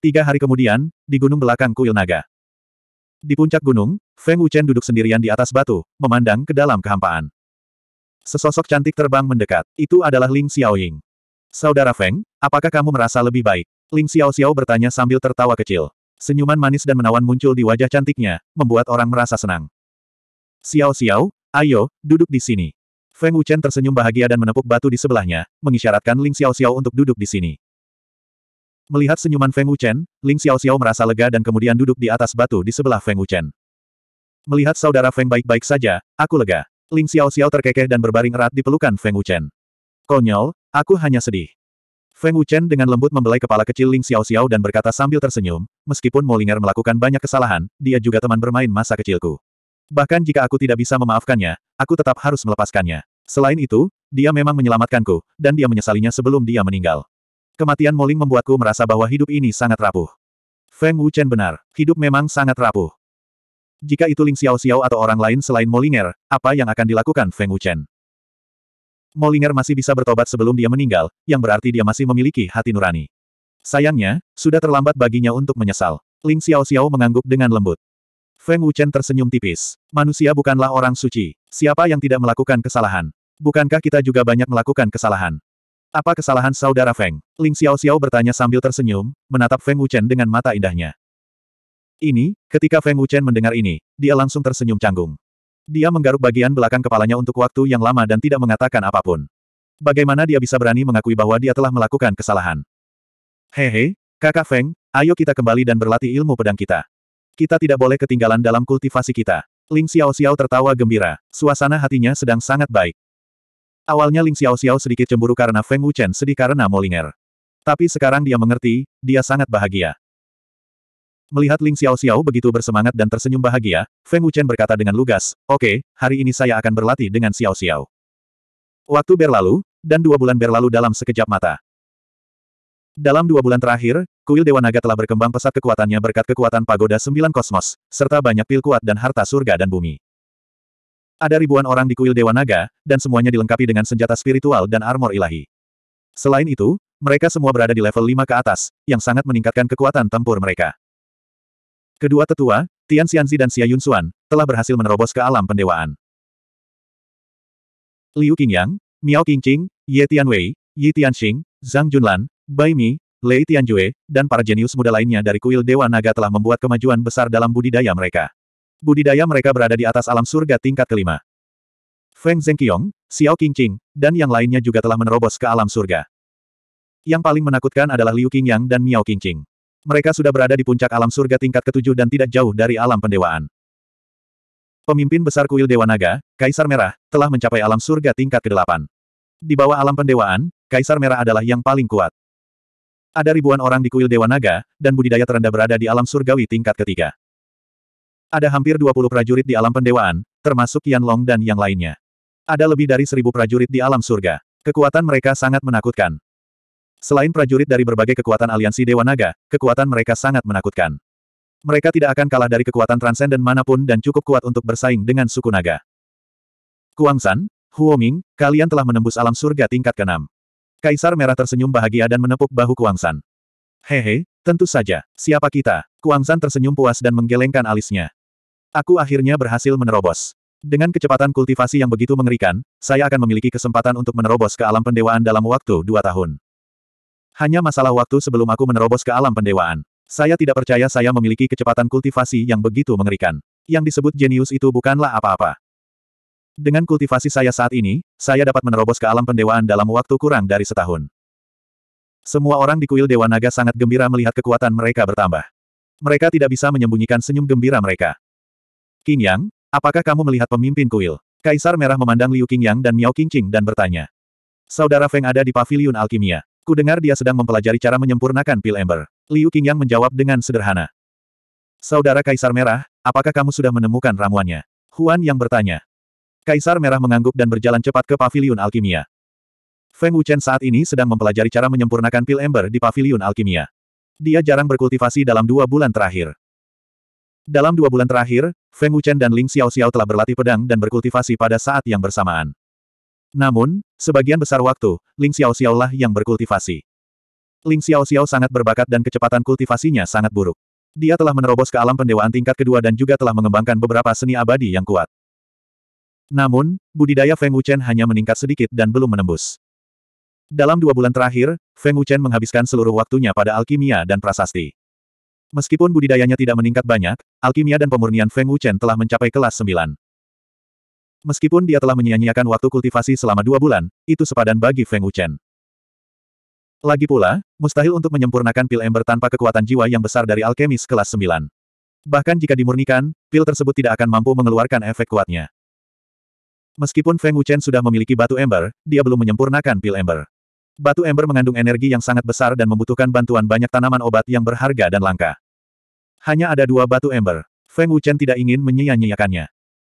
Tiga hari kemudian, di gunung belakang kuil naga. Di puncak gunung, Feng Wuchen duduk sendirian di atas batu, memandang ke dalam kehampaan. Sesosok cantik terbang mendekat. Itu adalah Ling Xiaoying. Saudara Feng, apakah kamu merasa lebih baik? Ling Xiao Xiao bertanya sambil tertawa kecil. Senyuman manis dan menawan muncul di wajah cantiknya, membuat orang merasa senang. Xiao Xiao, ayo, duduk di sini. Feng Wuchen tersenyum bahagia dan menepuk batu di sebelahnya, mengisyaratkan Ling Xiao Xiao untuk duduk di sini. Melihat senyuman Feng Wuchen, Ling Xiao Xiao merasa lega dan kemudian duduk di atas batu di sebelah Feng Wuchen. Melihat saudara Feng baik-baik saja, aku lega. Ling Xiao Xiao terkekeh dan berbaring erat di pelukan Feng Wuchen. Konyol, aku hanya sedih. Feng Wuchen dengan lembut membelai kepala kecil Ling Xiao Xiao dan berkata sambil tersenyum, meskipun Molinger melakukan banyak kesalahan, dia juga teman bermain masa kecilku. Bahkan jika aku tidak bisa memaafkannya, aku tetap harus melepaskannya. Selain itu, dia memang menyelamatkanku, dan dia menyesalinya sebelum dia meninggal. Kematian Moling membuatku merasa bahwa hidup ini sangat rapuh. Feng Wuchen benar, hidup memang sangat rapuh. Jika itu Ling Xiao Xiao atau orang lain selain Molinger, apa yang akan dilakukan Feng Wuchen? Molinger masih bisa bertobat sebelum dia meninggal, yang berarti dia masih memiliki hati nurani. Sayangnya, sudah terlambat baginya untuk menyesal. Ling Xiao Xiao mengangguk dengan lembut. Feng Wuchen tersenyum tipis. Manusia bukanlah orang suci. Siapa yang tidak melakukan kesalahan? Bukankah kita juga banyak melakukan kesalahan? Apa kesalahan saudara Feng? Ling Xiao Xiao bertanya sambil tersenyum, menatap Feng Wuchen dengan mata indahnya. Ini, ketika Feng Wuchen mendengar ini, dia langsung tersenyum canggung. Dia menggaruk bagian belakang kepalanya untuk waktu yang lama dan tidak mengatakan apapun. Bagaimana dia bisa berani mengakui bahwa dia telah melakukan kesalahan? Hehe, kakak Feng, ayo kita kembali dan berlatih ilmu pedang kita. Kita tidak boleh ketinggalan dalam kultivasi kita. Ling Xiao Xiao tertawa gembira. Suasana hatinya sedang sangat baik. Awalnya Ling Xiao Xiao sedikit cemburu karena Feng Wuchen sedih karena Molinger. Tapi sekarang dia mengerti, dia sangat bahagia. Melihat Ling Xiao Xiao begitu bersemangat dan tersenyum bahagia, Feng Wuchen berkata dengan lugas, Oke, okay, hari ini saya akan berlatih dengan Xiao Xiao. Waktu berlalu, dan dua bulan berlalu dalam sekejap mata. Dalam dua bulan terakhir, kuil Dewa Naga telah berkembang pesat kekuatannya berkat kekuatan pagoda sembilan kosmos, serta banyak pil kuat dan harta surga dan bumi. Ada ribuan orang di kuil Dewa Naga, dan semuanya dilengkapi dengan senjata spiritual dan armor ilahi. Selain itu, mereka semua berada di level 5 ke atas, yang sangat meningkatkan kekuatan tempur mereka. Kedua tetua, Tian Xianzi dan Xia Yunsuan, telah berhasil menerobos ke alam pendewaan. Liu Qingyang, Miao Qingqing, Ye Tianwei, Yi Tianxing, Zhang Junlan, Bai Mi, Lei Tianjue, dan para jenius muda lainnya dari kuil Dewa Naga telah membuat kemajuan besar dalam budidaya mereka budidaya mereka berada di atas alam surga tingkat kelima. Feng Zhengqiong, Xiao Qingqing, dan yang lainnya juga telah menerobos ke alam surga. Yang paling menakutkan adalah Liu Qingyang dan Miao Qingqing. Mereka sudah berada di puncak alam surga tingkat ketujuh dan tidak jauh dari alam pendewaan. Pemimpin besar kuil Dewa Naga, Kaisar Merah, telah mencapai alam surga tingkat kedelapan. Di bawah alam pendewaan, Kaisar Merah adalah yang paling kuat. Ada ribuan orang di kuil Dewa Naga, dan budidaya terendah berada di alam surgawi tingkat ketiga. Ada hampir 20 prajurit di alam pendewaan, termasuk Yan Long dan yang lainnya. Ada lebih dari seribu prajurit di alam surga. Kekuatan mereka sangat menakutkan. Selain prajurit dari berbagai kekuatan aliansi Dewa Naga, kekuatan mereka sangat menakutkan. Mereka tidak akan kalah dari kekuatan transenden manapun dan cukup kuat untuk bersaing dengan suku naga. Kuangsan, Huoming, kalian telah menembus alam surga tingkat ke-6. Kaisar Merah tersenyum bahagia dan menepuk bahu Kuangsan. Hehe, tentu saja, siapa kita? Kuangsan tersenyum puas dan menggelengkan alisnya. Aku akhirnya berhasil menerobos. Dengan kecepatan kultivasi yang begitu mengerikan, saya akan memiliki kesempatan untuk menerobos ke alam pendewaan dalam waktu dua tahun. Hanya masalah waktu sebelum aku menerobos ke alam pendewaan. Saya tidak percaya saya memiliki kecepatan kultivasi yang begitu mengerikan. Yang disebut jenius itu bukanlah apa-apa. Dengan kultivasi saya saat ini, saya dapat menerobos ke alam pendewaan dalam waktu kurang dari setahun. Semua orang di kuil Dewa Naga sangat gembira melihat kekuatan mereka bertambah. Mereka tidak bisa menyembunyikan senyum gembira mereka. King Yang, apakah kamu melihat pemimpin kuil? Kaisar Merah memandang Liu King Yang dan Miao Qingqing dan bertanya. Saudara Feng ada di paviliun alkimia. Ku dengar dia sedang mempelajari cara menyempurnakan pil ember. Liu Qingyang menjawab dengan sederhana. Saudara Kaisar Merah, apakah kamu sudah menemukan ramuannya? Huan yang bertanya. Kaisar Merah mengangguk dan berjalan cepat ke paviliun alkimia. Feng Wuchen saat ini sedang mempelajari cara menyempurnakan pil ember di paviliun alkimia. Dia jarang berkultivasi dalam dua bulan terakhir. Dalam dua bulan terakhir, Feng Wuchen dan Ling Xiao Xiao telah berlatih pedang dan berkultivasi pada saat yang bersamaan. Namun, sebagian besar waktu, Ling Xiao Xiao lah yang berkultivasi. Ling Xiao Xiao sangat berbakat dan kecepatan kultivasinya sangat buruk. Dia telah menerobos ke alam pendewaan tingkat kedua dan juga telah mengembangkan beberapa seni abadi yang kuat. Namun, budidaya Feng Wuchen hanya meningkat sedikit dan belum menembus. Dalam dua bulan terakhir, Feng Wuchen menghabiskan seluruh waktunya pada alkimia dan prasasti. Meskipun budidayanya tidak meningkat banyak, alkimia dan pemurnian Feng Wuchen telah mencapai kelas 9. Meskipun dia telah menyia-nyiakan waktu kultivasi selama dua bulan, itu sepadan bagi Feng Wuchen. Lagi pula, mustahil untuk menyempurnakan pil ember tanpa kekuatan jiwa yang besar dari alkemis kelas 9. Bahkan jika dimurnikan, pil tersebut tidak akan mampu mengeluarkan efek kuatnya. Meskipun Feng Wuchen sudah memiliki batu ember, dia belum menyempurnakan pil ember. Batu ember mengandung energi yang sangat besar dan membutuhkan bantuan banyak tanaman obat yang berharga dan langka. Hanya ada dua batu ember. Feng Wuchen tidak ingin menyia-nyiakannya.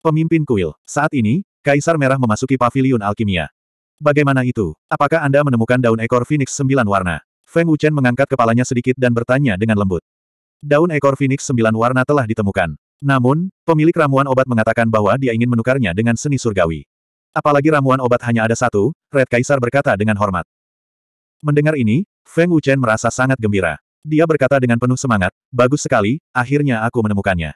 Pemimpin kuil, saat ini, Kaisar Merah memasuki pavilion alkimia. Bagaimana itu? Apakah Anda menemukan daun ekor Phoenix sembilan warna? Feng Wuchen mengangkat kepalanya sedikit dan bertanya dengan lembut. Daun ekor Phoenix sembilan warna telah ditemukan. Namun, pemilik ramuan obat mengatakan bahwa dia ingin menukarnya dengan seni surgawi. Apalagi ramuan obat hanya ada satu, Red Kaisar berkata dengan hormat. Mendengar ini, Feng Wuchen merasa sangat gembira. Dia berkata dengan penuh semangat, bagus sekali, akhirnya aku menemukannya.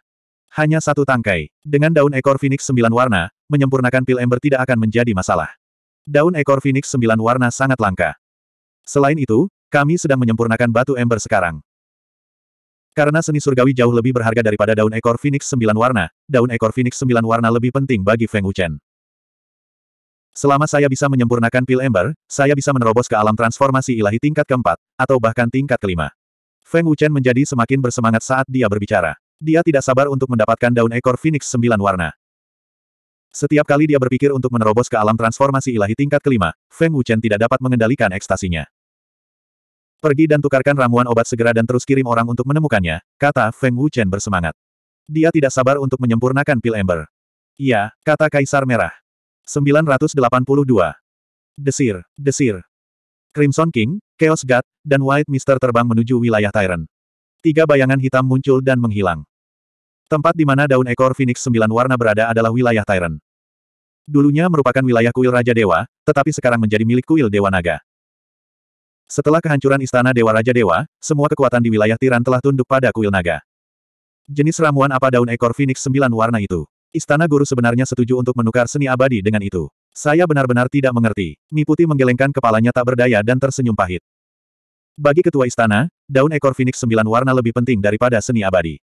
Hanya satu tangkai. Dengan daun ekor Phoenix sembilan warna, menyempurnakan pil ember tidak akan menjadi masalah. Daun ekor Phoenix sembilan warna sangat langka. Selain itu, kami sedang menyempurnakan batu ember sekarang. Karena seni surgawi jauh lebih berharga daripada daun ekor Phoenix sembilan warna, daun ekor Phoenix sembilan warna lebih penting bagi Feng Wuchen. Selama saya bisa menyempurnakan pil ember, saya bisa menerobos ke alam transformasi ilahi tingkat keempat, atau bahkan tingkat kelima. Feng Wuchen menjadi semakin bersemangat saat dia berbicara. Dia tidak sabar untuk mendapatkan daun ekor Phoenix sembilan warna. Setiap kali dia berpikir untuk menerobos ke alam transformasi ilahi tingkat kelima, Feng Wuchen tidak dapat mengendalikan ekstasinya. Pergi dan tukarkan ramuan obat segera dan terus kirim orang untuk menemukannya, kata Feng Wuchen bersemangat. Dia tidak sabar untuk menyempurnakan pil ember. Iya, kata Kaisar Merah. 982. Desir, desir. Crimson King, Chaos God, dan White Mister terbang menuju wilayah Tyrant. Tiga bayangan hitam muncul dan menghilang. Tempat di mana daun ekor Phoenix sembilan warna berada adalah wilayah Tyrant. Dulunya merupakan wilayah kuil Raja Dewa, tetapi sekarang menjadi milik kuil Dewa Naga. Setelah kehancuran istana Dewa Raja Dewa, semua kekuatan di wilayah Tiran telah tunduk pada kuil naga. Jenis ramuan apa daun ekor Phoenix sembilan warna itu? Istana guru sebenarnya setuju untuk menukar seni abadi dengan itu. Saya benar-benar tidak mengerti. Miputi menggelengkan kepalanya tak berdaya dan tersenyum pahit. Bagi ketua istana, daun ekor Phoenix sembilan warna lebih penting daripada seni abadi.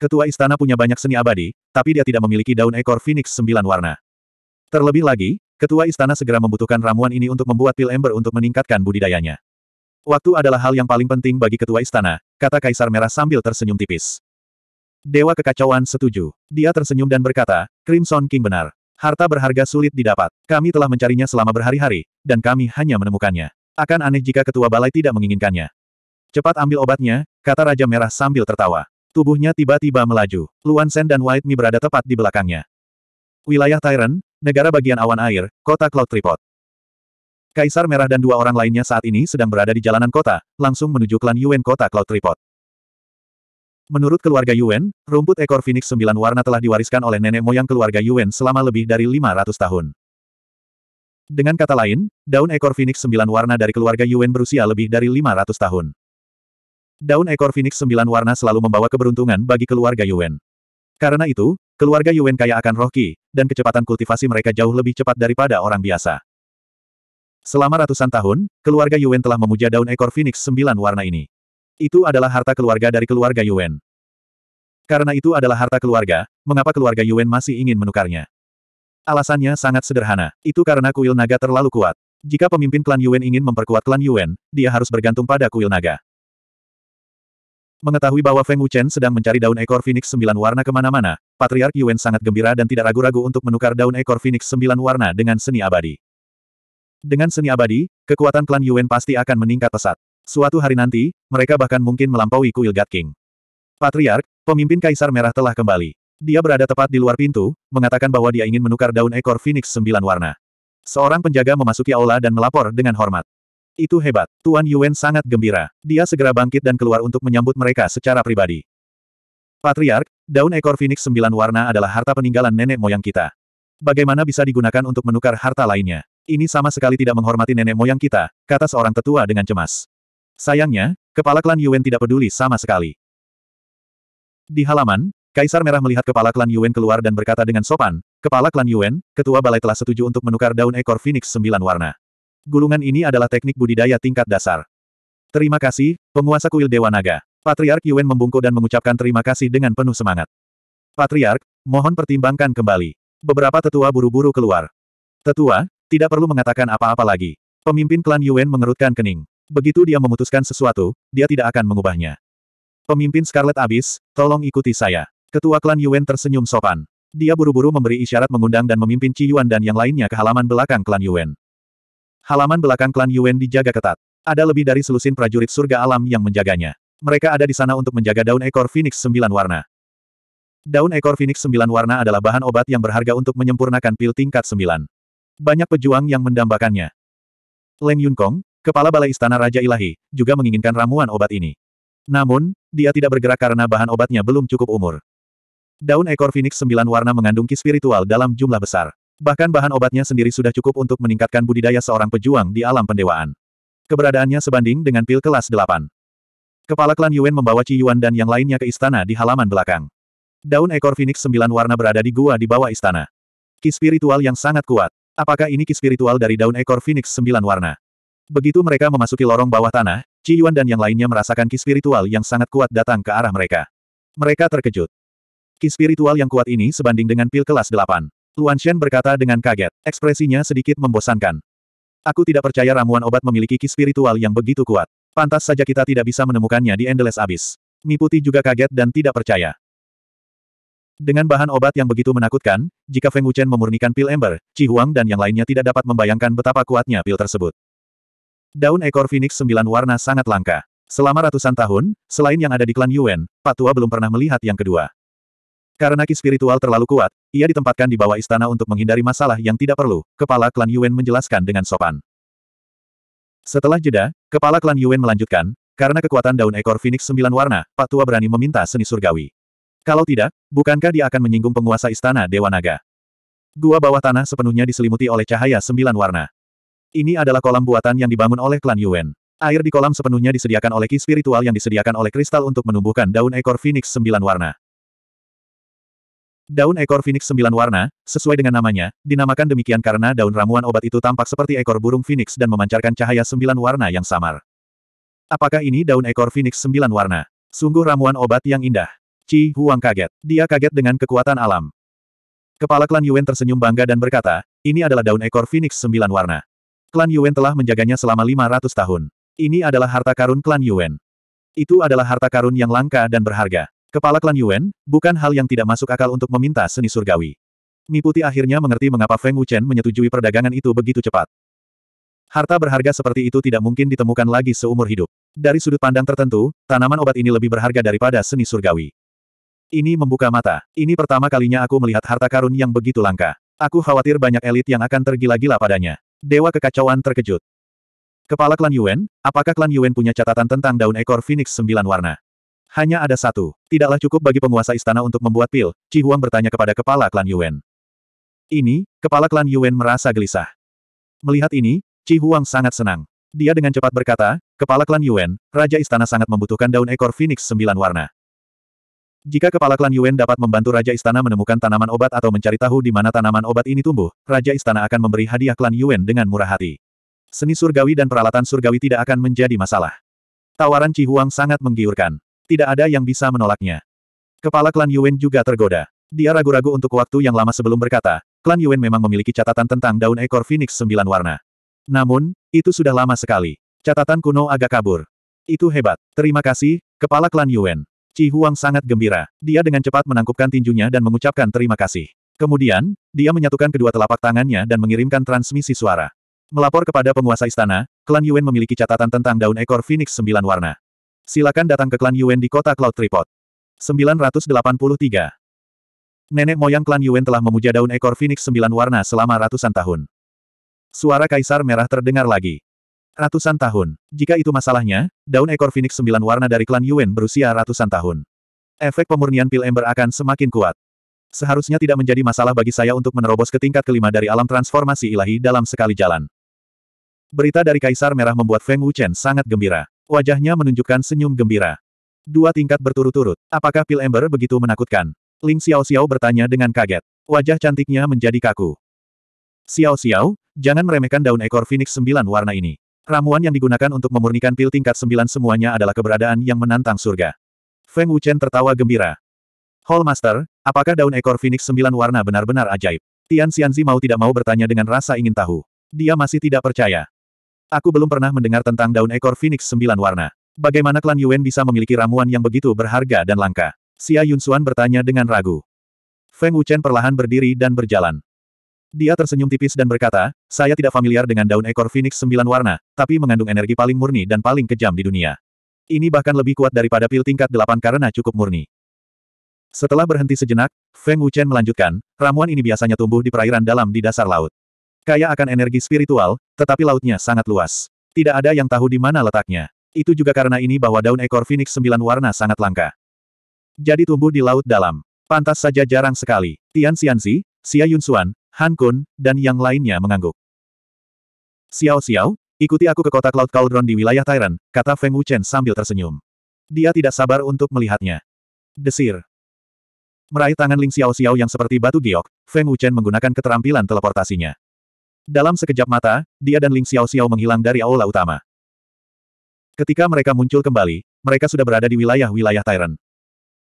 Ketua istana punya banyak seni abadi, tapi dia tidak memiliki daun ekor Phoenix sembilan warna. Terlebih lagi, ketua istana segera membutuhkan ramuan ini untuk membuat pil ember untuk meningkatkan budidayanya. Waktu adalah hal yang paling penting bagi ketua istana, kata Kaisar Merah sambil tersenyum tipis. Dewa Kekacauan setuju. Dia tersenyum dan berkata, Crimson King benar. Harta berharga sulit didapat. Kami telah mencarinya selama berhari-hari, dan kami hanya menemukannya. Akan aneh jika ketua balai tidak menginginkannya. Cepat ambil obatnya, kata Raja Merah sambil tertawa. Tubuhnya tiba-tiba melaju. Luan Sen dan White Mi berada tepat di belakangnya. Wilayah Tyren, negara bagian awan air, kota Cloud Tripod. Kaisar Merah dan dua orang lainnya saat ini sedang berada di jalanan kota, langsung menuju klan Yuen kota Cloud Tripod. Menurut keluarga Yuan, rumput ekor Phoenix sembilan warna telah diwariskan oleh nenek moyang keluarga Yuan selama lebih dari 500 tahun. Dengan kata lain, daun ekor Phoenix sembilan warna dari keluarga Yuan berusia lebih dari 500 tahun. Daun ekor Phoenix sembilan warna selalu membawa keberuntungan bagi keluarga Yuan. Karena itu, keluarga Yuan kaya akan roh dan kecepatan kultivasi mereka jauh lebih cepat daripada orang biasa. Selama ratusan tahun, keluarga Yuan telah memuja daun ekor Phoenix sembilan warna ini. Itu adalah harta keluarga dari keluarga Yuan. Karena itu adalah harta keluarga, mengapa keluarga Yuan masih ingin menukarnya? Alasannya sangat sederhana. Itu karena kuil naga terlalu kuat. Jika pemimpin klan Yuan ingin memperkuat klan Yuan, dia harus bergantung pada kuil naga. Mengetahui bahwa Feng Wuchen sedang mencari daun ekor Phoenix sembilan warna kemana-mana, Patriark Yuan sangat gembira dan tidak ragu-ragu untuk menukar daun ekor Phoenix sembilan warna dengan seni abadi. Dengan seni abadi, kekuatan klan Yuan pasti akan meningkat pesat. Suatu hari nanti, mereka bahkan mungkin melampaui kuil God King. Patriark, pemimpin Kaisar Merah telah kembali. Dia berada tepat di luar pintu, mengatakan bahwa dia ingin menukar daun ekor Phoenix sembilan warna. Seorang penjaga memasuki aula dan melapor dengan hormat. Itu hebat. Tuan Yuan sangat gembira. Dia segera bangkit dan keluar untuk menyambut mereka secara pribadi. Patriark, daun ekor Phoenix sembilan warna adalah harta peninggalan nenek moyang kita. Bagaimana bisa digunakan untuk menukar harta lainnya? Ini sama sekali tidak menghormati nenek moyang kita, kata seorang tetua dengan cemas. Sayangnya, kepala klan Yuan tidak peduli sama sekali. Di halaman, Kaisar Merah melihat kepala klan Yuan keluar dan berkata dengan sopan, Kepala klan Yuan, ketua balai telah setuju untuk menukar daun ekor Phoenix sembilan warna. Gulungan ini adalah teknik budidaya tingkat dasar. Terima kasih, penguasa kuil Dewa Naga. Patriark Yuan membungkuk dan mengucapkan terima kasih dengan penuh semangat. Patriark, mohon pertimbangkan kembali. Beberapa tetua buru-buru keluar. Tetua, tidak perlu mengatakan apa-apa lagi. Pemimpin klan Yuan mengerutkan kening. Begitu dia memutuskan sesuatu, dia tidak akan mengubahnya. Pemimpin Scarlet Abyss, tolong ikuti saya. Ketua klan Yuan tersenyum sopan. Dia buru-buru memberi isyarat mengundang dan memimpin Ci Yuan dan yang lainnya ke halaman belakang klan Yuan. Halaman belakang klan Yuan dijaga ketat. Ada lebih dari selusin prajurit surga alam yang menjaganya. Mereka ada di sana untuk menjaga daun ekor Phoenix sembilan warna. Daun ekor Phoenix sembilan warna adalah bahan obat yang berharga untuk menyempurnakan pil tingkat sembilan. Banyak pejuang yang mendambakannya. Leng Yunkong, Kepala Balai Istana Raja Ilahi, juga menginginkan ramuan obat ini. Namun, dia tidak bergerak karena bahan obatnya belum cukup umur. Daun ekor Phoenix sembilan warna mengandung ki spiritual dalam jumlah besar. Bahkan bahan obatnya sendiri sudah cukup untuk meningkatkan budidaya seorang pejuang di alam pendewaan. Keberadaannya sebanding dengan pil kelas 8. Kepala klan Yuan membawa Ci Yuan dan yang lainnya ke istana di halaman belakang. Daun ekor Phoenix sembilan warna berada di gua di bawah istana. Ki spiritual yang sangat kuat. Apakah ini ki spiritual dari daun ekor Phoenix sembilan warna? Begitu mereka memasuki lorong bawah tanah, Ci Yuan dan yang lainnya merasakan ki spiritual yang sangat kuat datang ke arah mereka. Mereka terkejut. Ki spiritual yang kuat ini sebanding dengan pil kelas 8. Luan Shen berkata dengan kaget, ekspresinya sedikit membosankan. Aku tidak percaya ramuan obat memiliki ki spiritual yang begitu kuat. Pantas saja kita tidak bisa menemukannya di Endless Abyss. Mi Putih juga kaget dan tidak percaya. Dengan bahan obat yang begitu menakutkan, jika Feng Wuchen memurnikan pil ember, Ci Huang dan yang lainnya tidak dapat membayangkan betapa kuatnya pil tersebut. Daun ekor Phoenix sembilan warna sangat langka. Selama ratusan tahun, selain yang ada di klan Yuan, Patua belum pernah melihat yang kedua. Karena ki spiritual terlalu kuat, ia ditempatkan di bawah istana untuk menghindari masalah yang tidak perlu, kepala klan Yuan menjelaskan dengan sopan. Setelah jeda, kepala klan Yuan melanjutkan, karena kekuatan daun ekor Phoenix sembilan warna, Pak Tua berani meminta seni surgawi. Kalau tidak, bukankah dia akan menyinggung penguasa istana Dewa Naga? Gua bawah tanah sepenuhnya diselimuti oleh cahaya sembilan warna. Ini adalah kolam buatan yang dibangun oleh klan Yuan. Air di kolam sepenuhnya disediakan oleh ki spiritual yang disediakan oleh kristal untuk menumbuhkan daun ekor phoenix sembilan warna. Daun ekor phoenix sembilan warna, sesuai dengan namanya, dinamakan demikian karena daun ramuan obat itu tampak seperti ekor burung phoenix dan memancarkan cahaya sembilan warna yang samar. Apakah ini daun ekor phoenix sembilan warna? Sungguh ramuan obat yang indah. Chi Huang kaget. Dia kaget dengan kekuatan alam. Kepala klan Yuan tersenyum bangga dan berkata, ini adalah daun ekor phoenix sembilan warna. Klan Yuan telah menjaganya selama 500 tahun. Ini adalah harta karun klan Yuan. Itu adalah harta karun yang langka dan berharga. Kepala klan Yuan, bukan hal yang tidak masuk akal untuk meminta seni surgawi. Mi Miputi akhirnya mengerti mengapa Feng Wuchen menyetujui perdagangan itu begitu cepat. Harta berharga seperti itu tidak mungkin ditemukan lagi seumur hidup. Dari sudut pandang tertentu, tanaman obat ini lebih berharga daripada seni surgawi. Ini membuka mata. Ini pertama kalinya aku melihat harta karun yang begitu langka. Aku khawatir banyak elit yang akan tergila-gila padanya. Dewa Kekacauan terkejut. Kepala klan Yuan, apakah klan Yuan punya catatan tentang daun ekor Phoenix sembilan warna? Hanya ada satu. Tidaklah cukup bagi penguasa istana untuk membuat pil, Ci Huang bertanya kepada kepala klan Yuan. Ini, kepala klan Yuan merasa gelisah. Melihat ini, Ci Huang sangat senang. Dia dengan cepat berkata, kepala klan Yuan, Raja Istana sangat membutuhkan daun ekor Phoenix sembilan warna. Jika kepala klan Yuan dapat membantu Raja Istana menemukan tanaman obat atau mencari tahu di mana tanaman obat ini tumbuh, Raja Istana akan memberi hadiah klan Yuan dengan murah hati. Seni surgawi dan peralatan surgawi tidak akan menjadi masalah. Tawaran Ci Huang sangat menggiurkan. Tidak ada yang bisa menolaknya. Kepala klan Yuan juga tergoda. Dia ragu-ragu untuk waktu yang lama sebelum berkata, klan Yuan memang memiliki catatan tentang daun ekor Phoenix sembilan warna. Namun, itu sudah lama sekali. Catatan kuno agak kabur. Itu hebat. Terima kasih, Kepala Klan Yuan. Chi Huang sangat gembira. Dia dengan cepat menangkupkan tinjunya dan mengucapkan terima kasih. Kemudian, dia menyatukan kedua telapak tangannya dan mengirimkan transmisi suara. Melapor kepada penguasa istana, klan Yuan memiliki catatan tentang daun ekor Phoenix sembilan warna. Silakan datang ke klan Yuan di kota Cloud Tripod. 983. Nenek moyang klan Yuan telah memuja daun ekor Phoenix sembilan warna selama ratusan tahun. Suara kaisar merah terdengar lagi. Ratusan tahun. Jika itu masalahnya, daun ekor Phoenix sembilan warna dari klan Yuan berusia ratusan tahun. Efek pemurnian pil ember akan semakin kuat. Seharusnya tidak menjadi masalah bagi saya untuk menerobos ke tingkat kelima dari alam transformasi ilahi dalam sekali jalan. Berita dari Kaisar Merah membuat Feng Wuchen sangat gembira. Wajahnya menunjukkan senyum gembira. Dua tingkat berturut-turut. Apakah pil ember begitu menakutkan? Ling Xiao Xiao bertanya dengan kaget. Wajah cantiknya menjadi kaku. Xiao Xiao, jangan meremehkan daun ekor Phoenix sembilan warna ini. Ramuan yang digunakan untuk memurnikan pil tingkat sembilan semuanya adalah keberadaan yang menantang surga. Feng Wuchen tertawa gembira. Hall Master, apakah daun ekor Phoenix sembilan warna benar-benar ajaib? Tian Xianzi mau tidak mau bertanya dengan rasa ingin tahu. Dia masih tidak percaya. Aku belum pernah mendengar tentang daun ekor Phoenix sembilan warna. Bagaimana klan Yuan bisa memiliki ramuan yang begitu berharga dan langka? Xia Yunsuan bertanya dengan ragu. Feng Wuchen perlahan berdiri dan berjalan. Dia tersenyum tipis dan berkata, saya tidak familiar dengan daun ekor Phoenix sembilan warna, tapi mengandung energi paling murni dan paling kejam di dunia. Ini bahkan lebih kuat daripada pil tingkat delapan karena cukup murni. Setelah berhenti sejenak, Feng Wuchen melanjutkan, ramuan ini biasanya tumbuh di perairan dalam di dasar laut. Kaya akan energi spiritual, tetapi lautnya sangat luas. Tidak ada yang tahu di mana letaknya. Itu juga karena ini bahwa daun ekor Phoenix sembilan warna sangat langka. Jadi tumbuh di laut dalam. Pantas saja jarang sekali. Tian Xianzi, Xia Yunsuan, Han Kun, dan yang lainnya mengangguk. Xiao Xiao, ikuti aku ke kota Cloud Cauldron di wilayah Tyran, kata Feng Wuchen sambil tersenyum. Dia tidak sabar untuk melihatnya. Desir. Meraih tangan Ling Xiao Xiao yang seperti batu giok, Feng Wuchen menggunakan keterampilan teleportasinya. Dalam sekejap mata, dia dan Ling Xiao Xiao menghilang dari aula utama. Ketika mereka muncul kembali, mereka sudah berada di wilayah-wilayah Tyrant.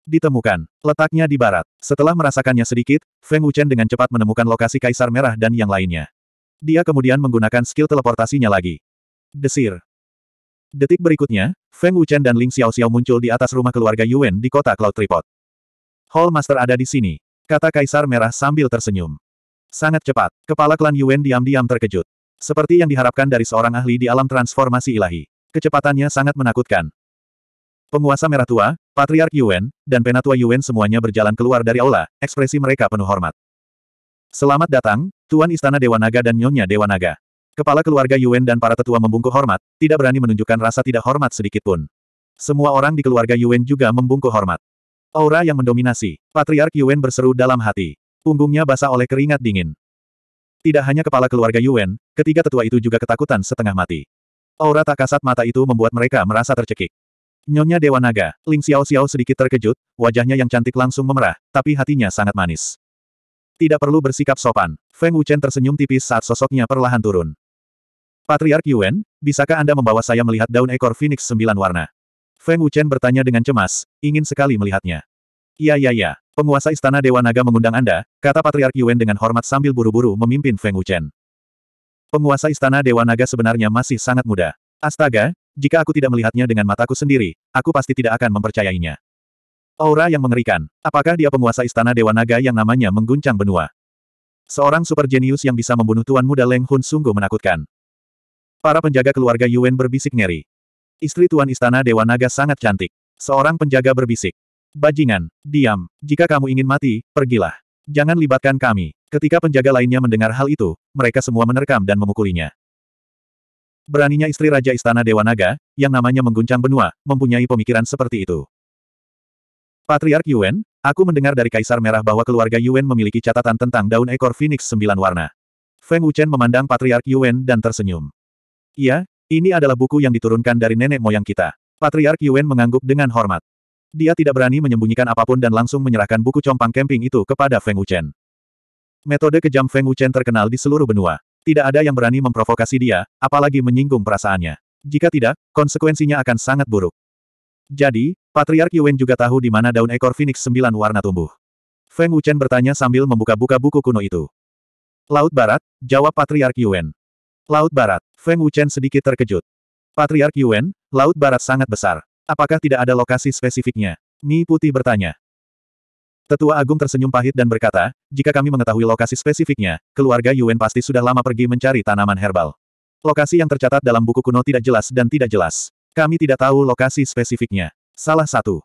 Ditemukan. Letaknya di barat. Setelah merasakannya sedikit, Feng Wuchen dengan cepat menemukan lokasi Kaisar Merah dan yang lainnya. Dia kemudian menggunakan skill teleportasinya lagi. Desir. Detik berikutnya, Feng Wuchen dan Ling Xiaoxiao muncul di atas rumah keluarga Yuan di kota Cloud Tripod. Hall Master ada di sini, kata Kaisar Merah sambil tersenyum. Sangat cepat, kepala klan Yuan diam-diam terkejut. Seperti yang diharapkan dari seorang ahli di alam transformasi ilahi. Kecepatannya sangat menakutkan. Penguasa Merah Tua, Patriark Yuan dan Penatua Yuan semuanya berjalan keluar dari aula, ekspresi mereka penuh hormat. Selamat datang, Tuan Istana Dewa Naga dan Nyonya Dewa Naga. Kepala keluarga Yuan dan para tetua membungkuk hormat, tidak berani menunjukkan rasa tidak hormat sedikitpun. Semua orang di keluarga Yuan juga membungkuk hormat. Aura yang mendominasi, Patriark Yuan berseru dalam hati. Punggungnya basah oleh keringat dingin. Tidak hanya kepala keluarga Yuan, ketiga tetua itu juga ketakutan setengah mati. Aura tak kasat mata itu membuat mereka merasa tercekik. Nyonya Dewa Naga, Ling Xiao Xiao sedikit terkejut, wajahnya yang cantik langsung memerah, tapi hatinya sangat manis. Tidak perlu bersikap sopan, Feng Wuchen tersenyum tipis saat sosoknya perlahan turun. Patriark Yuan, bisakah Anda membawa saya melihat daun ekor Phoenix sembilan warna? Feng Wuchen bertanya dengan cemas, ingin sekali melihatnya. Iya iya iya, penguasa istana Dewa Naga mengundang Anda, kata Patriark Yuan dengan hormat sambil buru-buru memimpin Feng Wuchen. Penguasa istana Dewa Naga sebenarnya masih sangat muda. Astaga, jika aku tidak melihatnya dengan mataku sendiri, aku pasti tidak akan mempercayainya. Aura yang mengerikan. Apakah dia penguasa istana Dewa Naga yang namanya mengguncang benua? Seorang super jenius yang bisa membunuh tuan muda Leng Hun sungguh menakutkan. Para penjaga keluarga Yuan berbisik ngeri. Istri tuan istana Dewa Naga sangat cantik. Seorang penjaga berbisik. Bajingan, diam. Jika kamu ingin mati, pergilah. Jangan libatkan kami. Ketika penjaga lainnya mendengar hal itu, mereka semua menerkam dan memukulinya. Beraninya istri Raja Istana Dewa Naga, yang namanya mengguncang benua, mempunyai pemikiran seperti itu. Patriark Yuan, aku mendengar dari Kaisar Merah bahwa keluarga Yuan memiliki catatan tentang daun ekor Phoenix sembilan warna. Feng Wuchen memandang Patriark Yuan dan tersenyum. Iya, ini adalah buku yang diturunkan dari nenek moyang kita. Patriark Yuan mengangguk dengan hormat. Dia tidak berani menyembunyikan apapun dan langsung menyerahkan buku compang camping itu kepada Feng Wuchen. Metode kejam Feng Wuchen terkenal di seluruh benua. Tidak ada yang berani memprovokasi dia, apalagi menyinggung perasaannya. Jika tidak, konsekuensinya akan sangat buruk. Jadi, Patriark Yuan juga tahu di mana daun ekor Phoenix sembilan warna tumbuh. Feng Wuchen bertanya sambil membuka-buka buku kuno itu. Laut Barat, jawab Patriark Yuan. Laut Barat, Feng Wuchen sedikit terkejut. Patriark Yuan, Laut Barat sangat besar. Apakah tidak ada lokasi spesifiknya? Mi Putih bertanya. Tetua Agung tersenyum pahit dan berkata, jika kami mengetahui lokasi spesifiknya, keluarga Yuan pasti sudah lama pergi mencari tanaman herbal. Lokasi yang tercatat dalam buku kuno tidak jelas dan tidak jelas. Kami tidak tahu lokasi spesifiknya. Salah satu.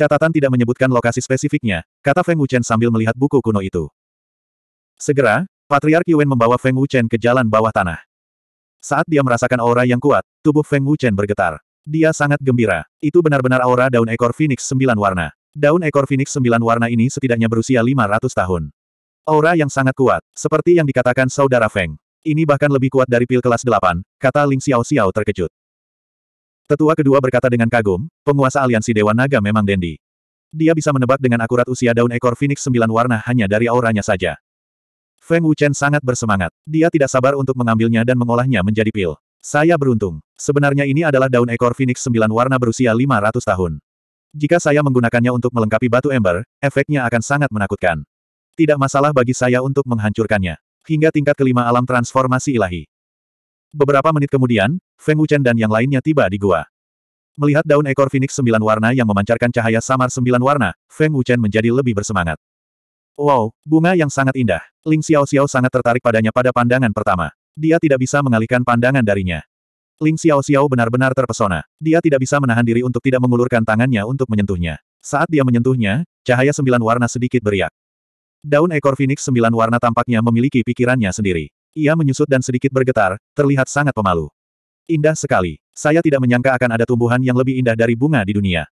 Catatan tidak menyebutkan lokasi spesifiknya, kata Feng Wuchen sambil melihat buku kuno itu. Segera, Patriark Yuan membawa Feng Wuchen ke jalan bawah tanah. Saat dia merasakan aura yang kuat, tubuh Feng Wuchen bergetar. Dia sangat gembira. Itu benar-benar aura daun ekor Phoenix sembilan warna. Daun ekor Phoenix sembilan warna ini setidaknya berusia 500 tahun. Aura yang sangat kuat, seperti yang dikatakan saudara Feng. Ini bahkan lebih kuat dari pil kelas 8, kata Ling Xiao Xiao terkejut. Tetua kedua berkata dengan kagum, penguasa aliansi Dewa Naga memang dendi. Dia bisa menebak dengan akurat usia daun ekor Phoenix sembilan warna hanya dari auranya saja. Feng Wuchen sangat bersemangat. Dia tidak sabar untuk mengambilnya dan mengolahnya menjadi pil. Saya beruntung. Sebenarnya ini adalah daun ekor Phoenix sembilan warna berusia 500 tahun. Jika saya menggunakannya untuk melengkapi batu ember, efeknya akan sangat menakutkan. Tidak masalah bagi saya untuk menghancurkannya. Hingga tingkat kelima alam transformasi ilahi. Beberapa menit kemudian, Feng Wuchen dan yang lainnya tiba di gua. Melihat daun ekor Phoenix sembilan warna yang memancarkan cahaya samar sembilan warna, Feng Wuchen menjadi lebih bersemangat. Wow, bunga yang sangat indah. Ling Xiao Xiao sangat tertarik padanya pada pandangan pertama. Dia tidak bisa mengalihkan pandangan darinya. Ling Xiao Xiao benar-benar terpesona. Dia tidak bisa menahan diri untuk tidak mengulurkan tangannya untuk menyentuhnya. Saat dia menyentuhnya, cahaya sembilan warna sedikit beriak. Daun ekor Phoenix sembilan warna tampaknya memiliki pikirannya sendiri. Ia menyusut dan sedikit bergetar, terlihat sangat pemalu. Indah sekali. Saya tidak menyangka akan ada tumbuhan yang lebih indah dari bunga di dunia.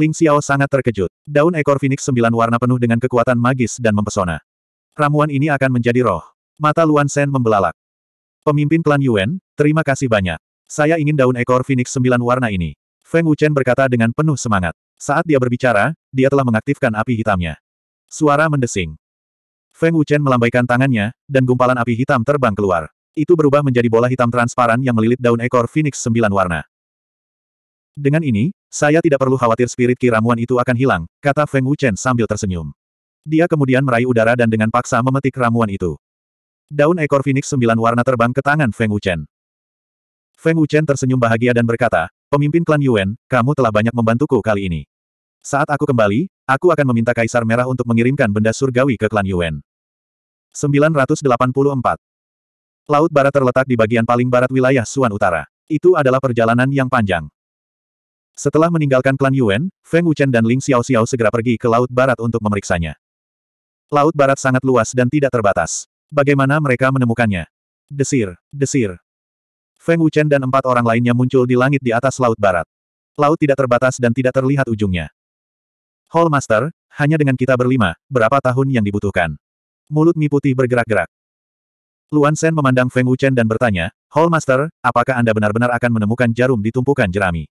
Ling Xiao sangat terkejut. Daun ekor Phoenix sembilan warna penuh dengan kekuatan magis dan mempesona. Ramuan ini akan menjadi roh. Mata Luan Sen membelalak. Pemimpin klan Yuan, terima kasih banyak. Saya ingin daun ekor Phoenix sembilan warna ini. Feng Wuchen berkata dengan penuh semangat. Saat dia berbicara, dia telah mengaktifkan api hitamnya. Suara mendesing. Feng Wuchen melambaikan tangannya, dan gumpalan api hitam terbang keluar. Itu berubah menjadi bola hitam transparan yang melilit daun ekor Phoenix sembilan warna. Dengan ini, saya tidak perlu khawatir spirit kiramuan itu akan hilang, kata Feng Wuchen sambil tersenyum. Dia kemudian meraih udara dan dengan paksa memetik ramuan itu. Daun ekor Phoenix sembilan warna terbang ke tangan Feng Wuchen. Feng Wuchen tersenyum bahagia dan berkata, pemimpin klan Yuan, kamu telah banyak membantuku kali ini. Saat aku kembali, aku akan meminta Kaisar Merah untuk mengirimkan benda surgawi ke klan Yuan." 984. Laut Barat terletak di bagian paling barat wilayah Suan Utara. Itu adalah perjalanan yang panjang. Setelah meninggalkan klan Yuan, Feng Wuchen dan Ling Xiao Xiaoxiao segera pergi ke Laut Barat untuk memeriksanya. Laut Barat sangat luas dan tidak terbatas. Bagaimana mereka menemukannya? Desir, desir, Feng Wuchen dan empat orang lainnya muncul di langit di atas Laut Barat. Laut tidak terbatas dan tidak terlihat ujungnya. Hall Master, hanya dengan kita berlima, berapa tahun yang dibutuhkan? Mulut Mi Putih bergerak-gerak. Luan Sen memandang Feng Wuchen dan bertanya, Hall Master, apakah Anda benar-benar akan menemukan jarum di tumpukan jerami?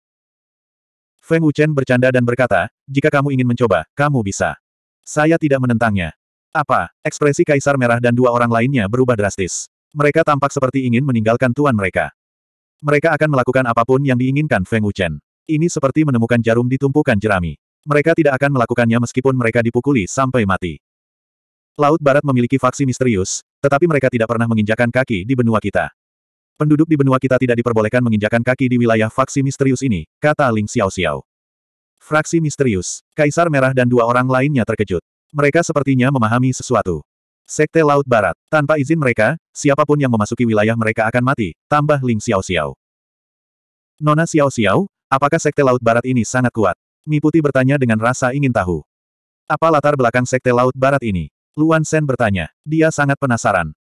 Feng Wuchen bercanda dan berkata, jika kamu ingin mencoba, kamu bisa. Saya tidak menentangnya. Apa? Ekspresi Kaisar Merah dan dua orang lainnya berubah drastis. Mereka tampak seperti ingin meninggalkan tuan mereka. Mereka akan melakukan apapun yang diinginkan Feng Wuchen. Ini seperti menemukan jarum di tumpukan jerami. Mereka tidak akan melakukannya meskipun mereka dipukuli sampai mati. Laut Barat memiliki faksi misterius, tetapi mereka tidak pernah menginjakan kaki di benua kita. Penduduk di benua kita tidak diperbolehkan menginjakan kaki di wilayah faksi misterius ini, kata Ling Xiao Xiao. Fraksi misterius, Kaisar Merah dan dua orang lainnya terkejut. Mereka sepertinya memahami sesuatu. Sekte Laut Barat. Tanpa izin mereka, siapapun yang memasuki wilayah mereka akan mati, tambah Ling Xiao Xiao. Nona Xiao Xiao, apakah Sekte Laut Barat ini sangat kuat? Mi Putih bertanya dengan rasa ingin tahu. Apa latar belakang Sekte Laut Barat ini? Luan Sen bertanya. Dia sangat penasaran.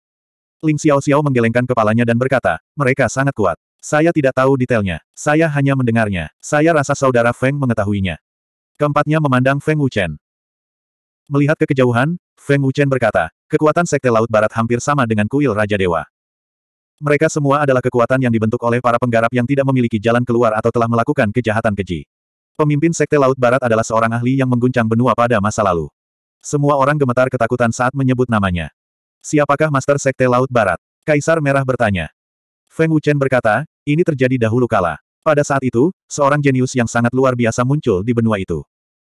Ling Xiao Xiao menggelengkan kepalanya dan berkata, mereka sangat kuat. Saya tidak tahu detailnya. Saya hanya mendengarnya. Saya rasa saudara Feng mengetahuinya. Keempatnya memandang Feng Wuchen. Melihat ke kejauhan, Feng Wuchen berkata, kekuatan Sekte Laut Barat hampir sama dengan kuil Raja Dewa. Mereka semua adalah kekuatan yang dibentuk oleh para penggarap yang tidak memiliki jalan keluar atau telah melakukan kejahatan keji. Pemimpin Sekte Laut Barat adalah seorang ahli yang mengguncang benua pada masa lalu. Semua orang gemetar ketakutan saat menyebut namanya. Siapakah Master Sekte Laut Barat? Kaisar Merah bertanya. Feng Wuchen berkata, ini terjadi dahulu kala. Pada saat itu, seorang jenius yang sangat luar biasa muncul di benua itu.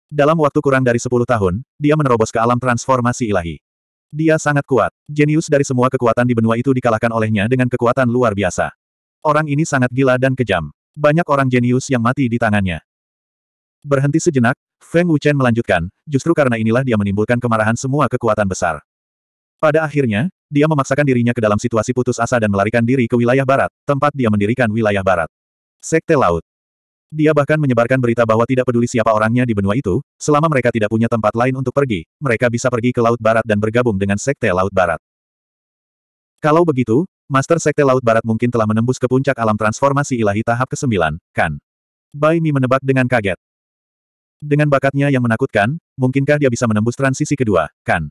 Dalam waktu kurang dari 10 tahun, dia menerobos ke alam transformasi ilahi. Dia sangat kuat. Jenius dari semua kekuatan di benua itu dikalahkan olehnya dengan kekuatan luar biasa. Orang ini sangat gila dan kejam. Banyak orang jenius yang mati di tangannya. Berhenti sejenak, Feng Wuchen melanjutkan, justru karena inilah dia menimbulkan kemarahan semua kekuatan besar. Pada akhirnya, dia memaksakan dirinya ke dalam situasi putus asa dan melarikan diri ke wilayah barat, tempat dia mendirikan wilayah barat. Sekte Laut. Dia bahkan menyebarkan berita bahwa tidak peduli siapa orangnya di benua itu, selama mereka tidak punya tempat lain untuk pergi, mereka bisa pergi ke Laut Barat dan bergabung dengan Sekte Laut Barat. Kalau begitu, Master Sekte Laut Barat mungkin telah menembus ke puncak alam transformasi ilahi tahap ke-9, kan? Bai Mi menebak dengan kaget. Dengan bakatnya yang menakutkan, mungkinkah dia bisa menembus transisi kedua, kan?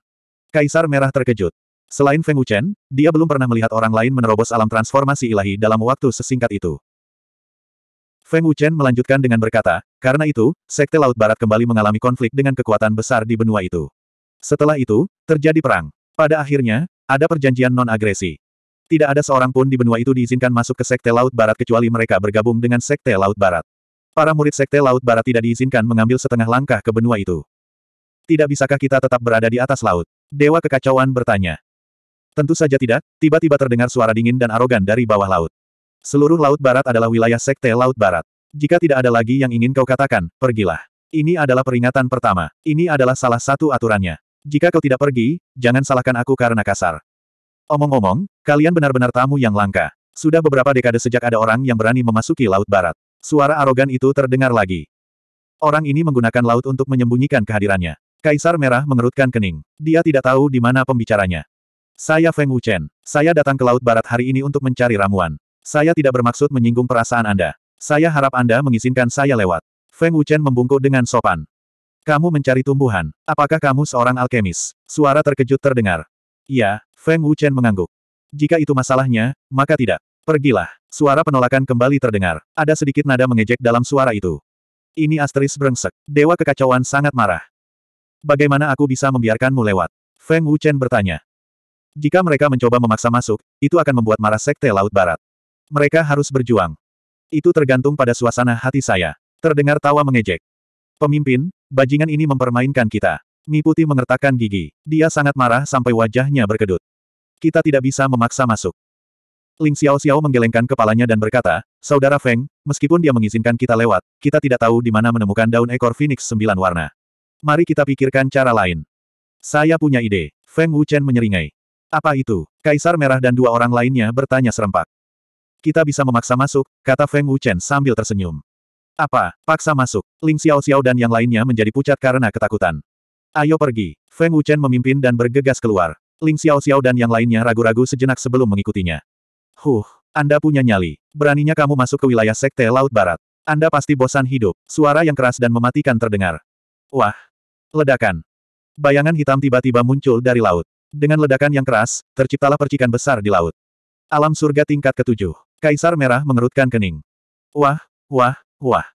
Kaisar Merah terkejut. Selain Feng Wuchen, dia belum pernah melihat orang lain menerobos alam transformasi ilahi dalam waktu sesingkat itu. Feng Wuchen melanjutkan dengan berkata, karena itu, Sekte Laut Barat kembali mengalami konflik dengan kekuatan besar di benua itu. Setelah itu, terjadi perang. Pada akhirnya, ada perjanjian non-agresi. Tidak ada seorang pun di benua itu diizinkan masuk ke Sekte Laut Barat kecuali mereka bergabung dengan Sekte Laut Barat. Para murid Sekte Laut Barat tidak diizinkan mengambil setengah langkah ke benua itu. Tidak bisakah kita tetap berada di atas laut? Dewa Kekacauan bertanya. Tentu saja tidak, tiba-tiba terdengar suara dingin dan arogan dari bawah laut. Seluruh Laut Barat adalah wilayah Sekte Laut Barat. Jika tidak ada lagi yang ingin kau katakan, pergilah. Ini adalah peringatan pertama. Ini adalah salah satu aturannya. Jika kau tidak pergi, jangan salahkan aku karena kasar. Omong-omong, kalian benar-benar tamu yang langka. Sudah beberapa dekade sejak ada orang yang berani memasuki Laut Barat. Suara arogan itu terdengar lagi. Orang ini menggunakan laut untuk menyembunyikan kehadirannya. Kaisar Merah mengerutkan kening. Dia tidak tahu di mana pembicaranya. Saya Feng Wuchen. Saya datang ke Laut Barat hari ini untuk mencari ramuan. Saya tidak bermaksud menyinggung perasaan Anda. Saya harap Anda mengizinkan saya lewat. Feng Wuchen membungkuk dengan sopan. Kamu mencari tumbuhan. Apakah kamu seorang alkemis? Suara terkejut terdengar. Ya, Feng Wuchen mengangguk. Jika itu masalahnya, maka tidak. Pergilah. Suara penolakan kembali terdengar. Ada sedikit nada mengejek dalam suara itu. Ini asteris brengsek. Dewa kekacauan sangat marah. Bagaimana aku bisa membiarkanmu lewat? Feng Wuchen bertanya. Jika mereka mencoba memaksa masuk, itu akan membuat marah Sekte Laut Barat. Mereka harus berjuang. Itu tergantung pada suasana hati saya. Terdengar tawa mengejek. Pemimpin, bajingan ini mempermainkan kita. Mi Putih mengertakkan gigi. Dia sangat marah sampai wajahnya berkedut. Kita tidak bisa memaksa masuk. Ling Xiao Xiao menggelengkan kepalanya dan berkata, Saudara Feng, meskipun dia mengizinkan kita lewat, kita tidak tahu di mana menemukan daun ekor Phoenix sembilan warna. Mari kita pikirkan cara lain. Saya punya ide. Feng Wuchen menyeringai. Apa itu? Kaisar Merah dan dua orang lainnya bertanya serempak. Kita bisa memaksa masuk, kata Feng Wuchen sambil tersenyum. Apa, paksa masuk? Ling Xiao Xiao dan yang lainnya menjadi pucat karena ketakutan. Ayo pergi. Feng Wuchen memimpin dan bergegas keluar. Ling Xiao Xiao dan yang lainnya ragu-ragu sejenak sebelum mengikutinya. Huh, Anda punya nyali. Beraninya kamu masuk ke wilayah Sekte Laut Barat. Anda pasti bosan hidup. Suara yang keras dan mematikan terdengar. Wah. Ledakan. Bayangan hitam tiba-tiba muncul dari laut. Dengan ledakan yang keras, terciptalah percikan besar di laut. Alam surga tingkat ketujuh. Kaisar Merah mengerutkan kening. Wah, wah, wah.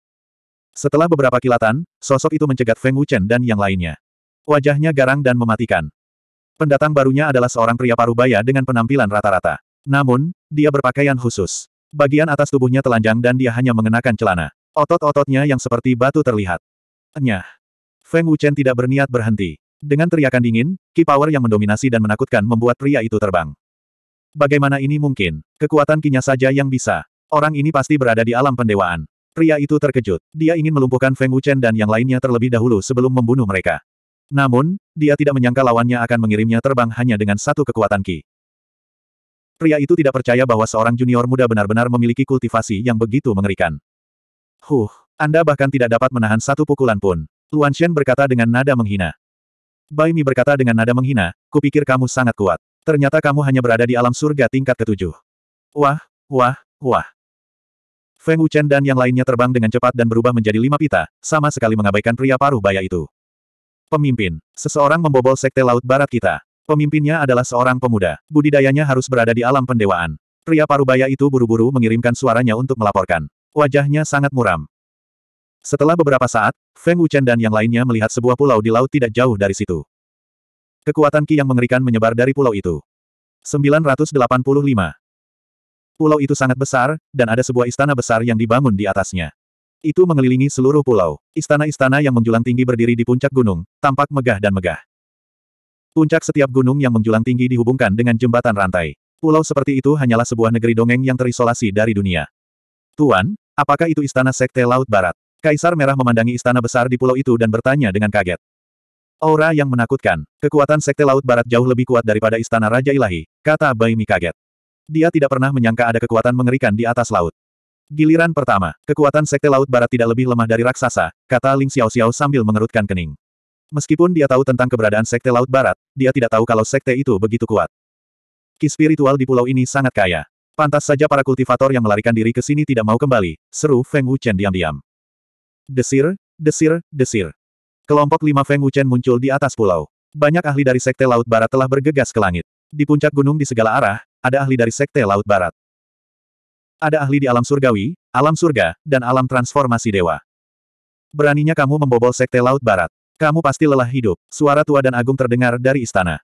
Setelah beberapa kilatan, sosok itu mencegat Feng Wuchen dan yang lainnya. Wajahnya garang dan mematikan. Pendatang barunya adalah seorang pria parubaya dengan penampilan rata-rata. Namun, dia berpakaian khusus. Bagian atas tubuhnya telanjang dan dia hanya mengenakan celana. Otot-ototnya yang seperti batu terlihat. Enyah. Feng Wuchen tidak berniat berhenti. Dengan teriakan dingin, ki power yang mendominasi dan menakutkan membuat pria itu terbang. Bagaimana ini mungkin? Kekuatan kinya saja yang bisa. Orang ini pasti berada di alam pendewaan. Pria itu terkejut. Dia ingin melumpuhkan Feng Wuchen dan yang lainnya terlebih dahulu sebelum membunuh mereka. Namun, dia tidak menyangka lawannya akan mengirimnya terbang hanya dengan satu kekuatan ki. Pria itu tidak percaya bahwa seorang junior muda benar-benar memiliki kultivasi yang begitu mengerikan. Huh, Anda bahkan tidak dapat menahan satu pukulan pun. Luan Shen berkata dengan nada menghina. Bai Mi berkata dengan nada menghina, kupikir kamu sangat kuat. Ternyata kamu hanya berada di alam surga tingkat ketujuh. Wah, wah, wah. Feng Wuchen dan yang lainnya terbang dengan cepat dan berubah menjadi lima pita, sama sekali mengabaikan pria paruh baya itu. Pemimpin. Seseorang membobol sekte Laut Barat kita. Pemimpinnya adalah seorang pemuda. Budidayanya harus berada di alam pendewaan. Pria paruh baya itu buru-buru mengirimkan suaranya untuk melaporkan. Wajahnya sangat muram. Setelah beberapa saat, Feng Wuchen dan yang lainnya melihat sebuah pulau di laut tidak jauh dari situ. Kekuatan Ki yang mengerikan menyebar dari pulau itu. 985. Pulau itu sangat besar, dan ada sebuah istana besar yang dibangun di atasnya. Itu mengelilingi seluruh pulau. Istana-istana yang menjulang tinggi berdiri di puncak gunung, tampak megah dan megah. Puncak setiap gunung yang menjulang tinggi dihubungkan dengan jembatan rantai. Pulau seperti itu hanyalah sebuah negeri dongeng yang terisolasi dari dunia. Tuan, apakah itu istana Sekte Laut Barat? Kaisar Merah memandangi istana besar di pulau itu dan bertanya dengan kaget. Aura yang menakutkan, kekuatan Sekte Laut Barat jauh lebih kuat daripada Istana Raja Ilahi, kata Baimi kaget. Dia tidak pernah menyangka ada kekuatan mengerikan di atas laut. Giliran pertama, kekuatan Sekte Laut Barat tidak lebih lemah dari raksasa, kata Ling Xiao Xiao sambil mengerutkan kening. Meskipun dia tahu tentang keberadaan Sekte Laut Barat, dia tidak tahu kalau Sekte itu begitu kuat. Ki spiritual di pulau ini sangat kaya. Pantas saja para kultivator yang melarikan diri ke sini tidak mau kembali, seru Feng Wuchen diam-diam. Desir, desir, desir. Kelompok lima Feng Wuchen muncul di atas pulau. Banyak ahli dari Sekte Laut Barat telah bergegas ke langit. Di puncak gunung di segala arah, ada ahli dari Sekte Laut Barat. Ada ahli di alam surgawi, alam surga, dan alam transformasi dewa. Beraninya kamu membobol Sekte Laut Barat. Kamu pasti lelah hidup. Suara tua dan agung terdengar dari istana.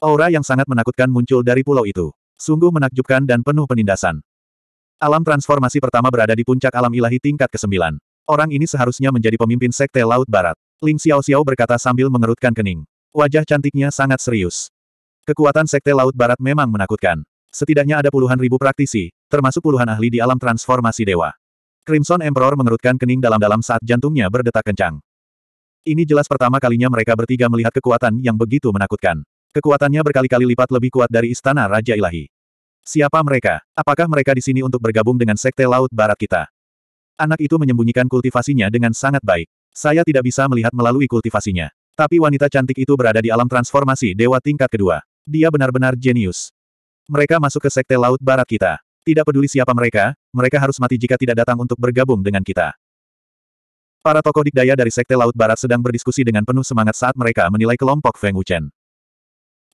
Aura yang sangat menakutkan muncul dari pulau itu. Sungguh menakjubkan dan penuh penindasan. Alam transformasi pertama berada di puncak alam ilahi tingkat ke-9. Orang ini seharusnya menjadi pemimpin Sekte Laut Barat. Ling Xiao Xiao berkata sambil mengerutkan kening. Wajah cantiknya sangat serius. Kekuatan Sekte Laut Barat memang menakutkan. Setidaknya ada puluhan ribu praktisi, termasuk puluhan ahli di alam transformasi dewa. Crimson Emperor mengerutkan kening dalam-dalam saat jantungnya berdetak kencang. Ini jelas pertama kalinya mereka bertiga melihat kekuatan yang begitu menakutkan. Kekuatannya berkali-kali lipat lebih kuat dari istana Raja Ilahi. Siapa mereka? Apakah mereka di sini untuk bergabung dengan Sekte Laut Barat kita? Anak itu menyembunyikan kultivasinya dengan sangat baik. Saya tidak bisa melihat melalui kultivasinya. Tapi wanita cantik itu berada di alam transformasi dewa tingkat kedua. Dia benar-benar jenius. Mereka masuk ke sekte laut barat kita. Tidak peduli siapa mereka, mereka harus mati jika tidak datang untuk bergabung dengan kita. Para tokoh dikdaya dari sekte laut barat sedang berdiskusi dengan penuh semangat saat mereka menilai kelompok Feng Wuchen.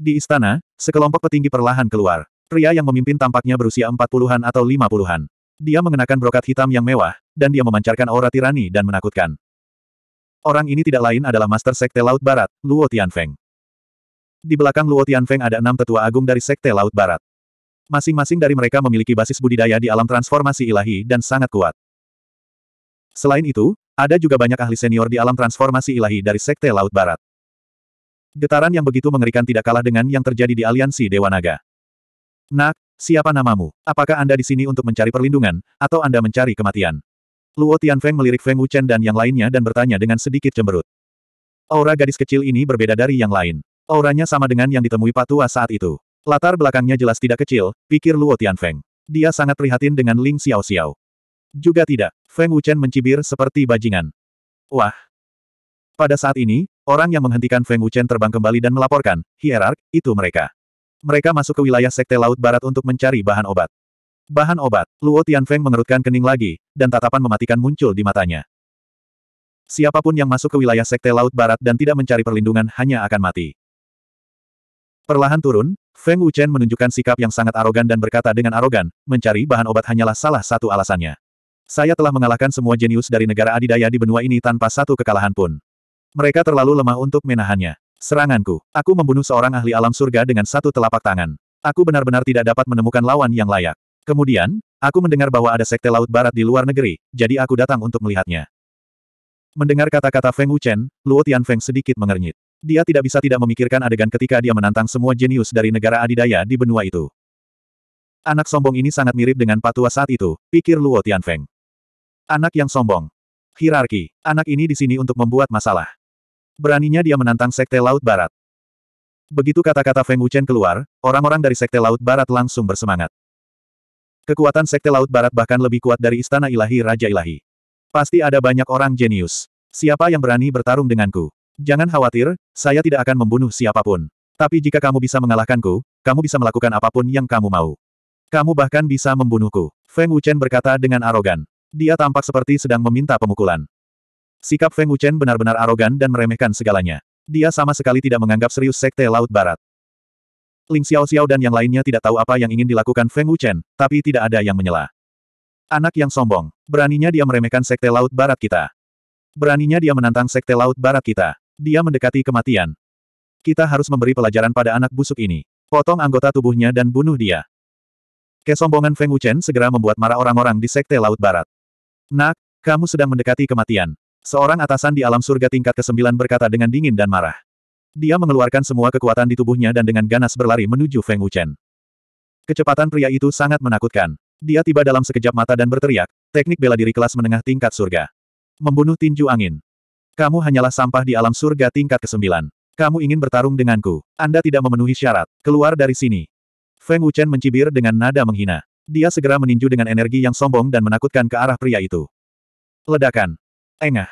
Di istana, sekelompok petinggi perlahan keluar. Pria yang memimpin tampaknya berusia empat puluhan atau lima puluhan. Dia mengenakan brokat hitam yang mewah, dan dia memancarkan aura tirani dan menakutkan. Orang ini tidak lain adalah Master Sekte Laut Barat, Luo Tianfeng. Di belakang Luo Tianfeng ada enam tetua agung dari Sekte Laut Barat. Masing-masing dari mereka memiliki basis budidaya di alam transformasi ilahi dan sangat kuat. Selain itu, ada juga banyak ahli senior di alam transformasi ilahi dari Sekte Laut Barat. Getaran yang begitu mengerikan tidak kalah dengan yang terjadi di aliansi Dewa Naga. Nak, siapa namamu? Apakah Anda di sini untuk mencari perlindungan, atau Anda mencari kematian? Luo Tianfeng melirik Feng Wuchen dan yang lainnya dan bertanya dengan sedikit cemberut. Aura gadis kecil ini berbeda dari yang lain. Auranya sama dengan yang ditemui Patua saat itu. Latar belakangnya jelas tidak kecil, pikir Luo Tianfeng. Dia sangat prihatin dengan Ling Xiao Xiao. Juga tidak, Feng Wuchen mencibir seperti bajingan. Wah! Pada saat ini, orang yang menghentikan Feng Wuchen terbang kembali dan melaporkan, hierark, itu mereka. Mereka masuk ke wilayah Sekte Laut Barat untuk mencari bahan obat. Bahan obat, Luo Tianfeng mengerutkan kening lagi, dan tatapan mematikan muncul di matanya. Siapapun yang masuk ke wilayah Sekte Laut Barat dan tidak mencari perlindungan hanya akan mati. Perlahan turun, Feng Wuchen menunjukkan sikap yang sangat arogan dan berkata dengan arogan, mencari bahan obat hanyalah salah satu alasannya. Saya telah mengalahkan semua jenius dari negara adidaya di benua ini tanpa satu kekalahan pun. Mereka terlalu lemah untuk menahannya. Seranganku. Aku membunuh seorang ahli alam surga dengan satu telapak tangan. Aku benar-benar tidak dapat menemukan lawan yang layak. Kemudian, aku mendengar bahwa ada sekte Laut Barat di luar negeri, jadi aku datang untuk melihatnya. Mendengar kata-kata Feng Wuchen, Luo Feng sedikit mengernyit. Dia tidak bisa tidak memikirkan adegan ketika dia menantang semua jenius dari negara adidaya di benua itu. Anak sombong ini sangat mirip dengan patua saat itu, pikir Luo Feng. Anak yang sombong. Hierarki. Anak ini di sini untuk membuat masalah. Beraninya dia menantang Sekte Laut Barat. Begitu kata-kata Feng Wuchen keluar, orang-orang dari Sekte Laut Barat langsung bersemangat. Kekuatan Sekte Laut Barat bahkan lebih kuat dari Istana Ilahi Raja Ilahi. Pasti ada banyak orang jenius. Siapa yang berani bertarung denganku? Jangan khawatir, saya tidak akan membunuh siapapun. Tapi jika kamu bisa mengalahkanku, kamu bisa melakukan apapun yang kamu mau. Kamu bahkan bisa membunuhku. Feng Wuchen berkata dengan arogan. Dia tampak seperti sedang meminta pemukulan. Sikap Feng Wuchen benar-benar arogan dan meremehkan segalanya. Dia sama sekali tidak menganggap serius Sekte Laut Barat. Ling Xiao Xiao dan yang lainnya tidak tahu apa yang ingin dilakukan Feng Wuchen, tapi tidak ada yang menyela. Anak yang sombong. Beraninya dia meremehkan Sekte Laut Barat kita. Beraninya dia menantang Sekte Laut Barat kita. Dia mendekati kematian. Kita harus memberi pelajaran pada anak busuk ini. Potong anggota tubuhnya dan bunuh dia. Kesombongan Feng Wuchen segera membuat marah orang-orang di Sekte Laut Barat. Nak, kamu sedang mendekati kematian. Seorang atasan di alam surga tingkat ke-9 berkata dengan dingin dan marah. Dia mengeluarkan semua kekuatan di tubuhnya dan dengan ganas berlari menuju Feng Wuchen. Kecepatan pria itu sangat menakutkan. Dia tiba dalam sekejap mata dan berteriak, teknik bela diri kelas menengah tingkat surga. Membunuh tinju angin. Kamu hanyalah sampah di alam surga tingkat ke-9. Kamu ingin bertarung denganku. Anda tidak memenuhi syarat. Keluar dari sini. Feng Wuchen mencibir dengan nada menghina. Dia segera meninju dengan energi yang sombong dan menakutkan ke arah pria itu. Ledakan. Engah.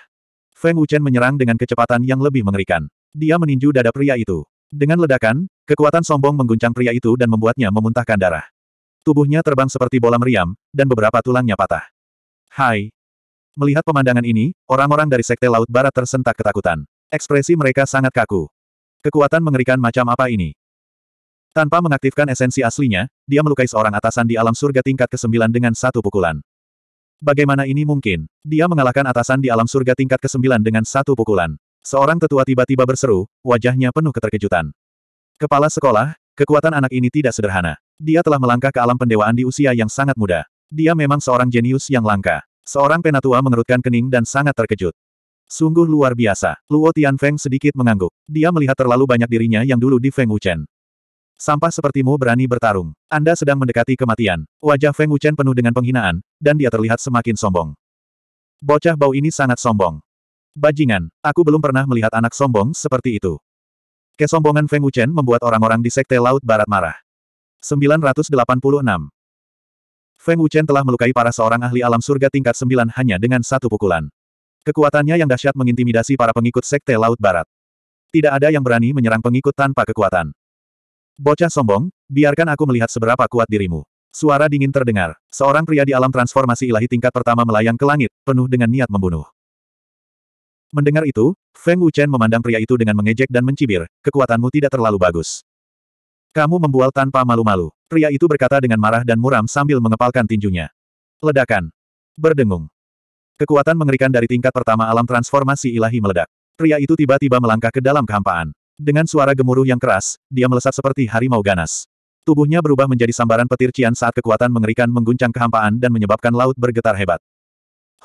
Feng Wuchen menyerang dengan kecepatan yang lebih mengerikan. Dia meninju dada pria itu. Dengan ledakan, kekuatan sombong mengguncang pria itu dan membuatnya memuntahkan darah. Tubuhnya terbang seperti bola meriam, dan beberapa tulangnya patah. Hai. Melihat pemandangan ini, orang-orang dari Sekte Laut Barat tersentak ketakutan. Ekspresi mereka sangat kaku. Kekuatan mengerikan macam apa ini? Tanpa mengaktifkan esensi aslinya, dia melukai seorang atasan di alam surga tingkat ke-9 dengan satu pukulan. Bagaimana ini mungkin? Dia mengalahkan atasan di alam surga tingkat ke-9 dengan satu pukulan. Seorang tetua tiba-tiba berseru, wajahnya penuh keterkejutan. Kepala sekolah, kekuatan anak ini tidak sederhana. Dia telah melangkah ke alam pendewaan di usia yang sangat muda. Dia memang seorang jenius yang langka. Seorang penatua mengerutkan kening dan sangat terkejut. Sungguh luar biasa. Luo Feng sedikit mengangguk. Dia melihat terlalu banyak dirinya yang dulu di Feng Wuchen. Sampah sepertimu berani bertarung. Anda sedang mendekati kematian. Wajah Feng Wuchen penuh dengan penghinaan, dan dia terlihat semakin sombong. Bocah bau ini sangat sombong. Bajingan, aku belum pernah melihat anak sombong seperti itu. Kesombongan Feng Wuchen membuat orang-orang di Sekte Laut Barat marah. 986. Feng Wuchen telah melukai para seorang ahli alam surga tingkat 9 hanya dengan satu pukulan. Kekuatannya yang dahsyat mengintimidasi para pengikut Sekte Laut Barat. Tidak ada yang berani menyerang pengikut tanpa kekuatan. Bocah sombong, biarkan aku melihat seberapa kuat dirimu. Suara dingin terdengar. Seorang pria di alam transformasi ilahi tingkat pertama melayang ke langit, penuh dengan niat membunuh. Mendengar itu, Feng Wuchen memandang pria itu dengan mengejek dan mencibir, kekuatanmu tidak terlalu bagus. Kamu membual tanpa malu-malu. Pria itu berkata dengan marah dan muram sambil mengepalkan tinjunya. Ledakan. Berdengung. Kekuatan mengerikan dari tingkat pertama alam transformasi ilahi meledak. Pria itu tiba-tiba melangkah ke dalam kehampaan. Dengan suara gemuruh yang keras, dia melesat seperti harimau ganas. Tubuhnya berubah menjadi sambaran petir cian saat kekuatan mengerikan mengguncang kehampaan dan menyebabkan laut bergetar hebat.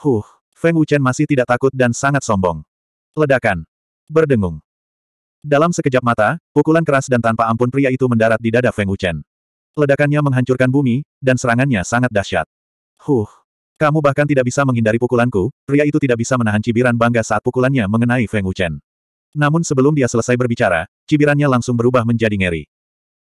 Huh. Feng Wuchen masih tidak takut dan sangat sombong. Ledakan. Berdengung. Dalam sekejap mata, pukulan keras dan tanpa ampun pria itu mendarat di dada Feng Wuchen. Ledakannya menghancurkan bumi, dan serangannya sangat dahsyat. Huh. Kamu bahkan tidak bisa menghindari pukulanku, pria itu tidak bisa menahan cibiran bangga saat pukulannya mengenai Feng Wuchen. Namun sebelum dia selesai berbicara, cibirannya langsung berubah menjadi ngeri.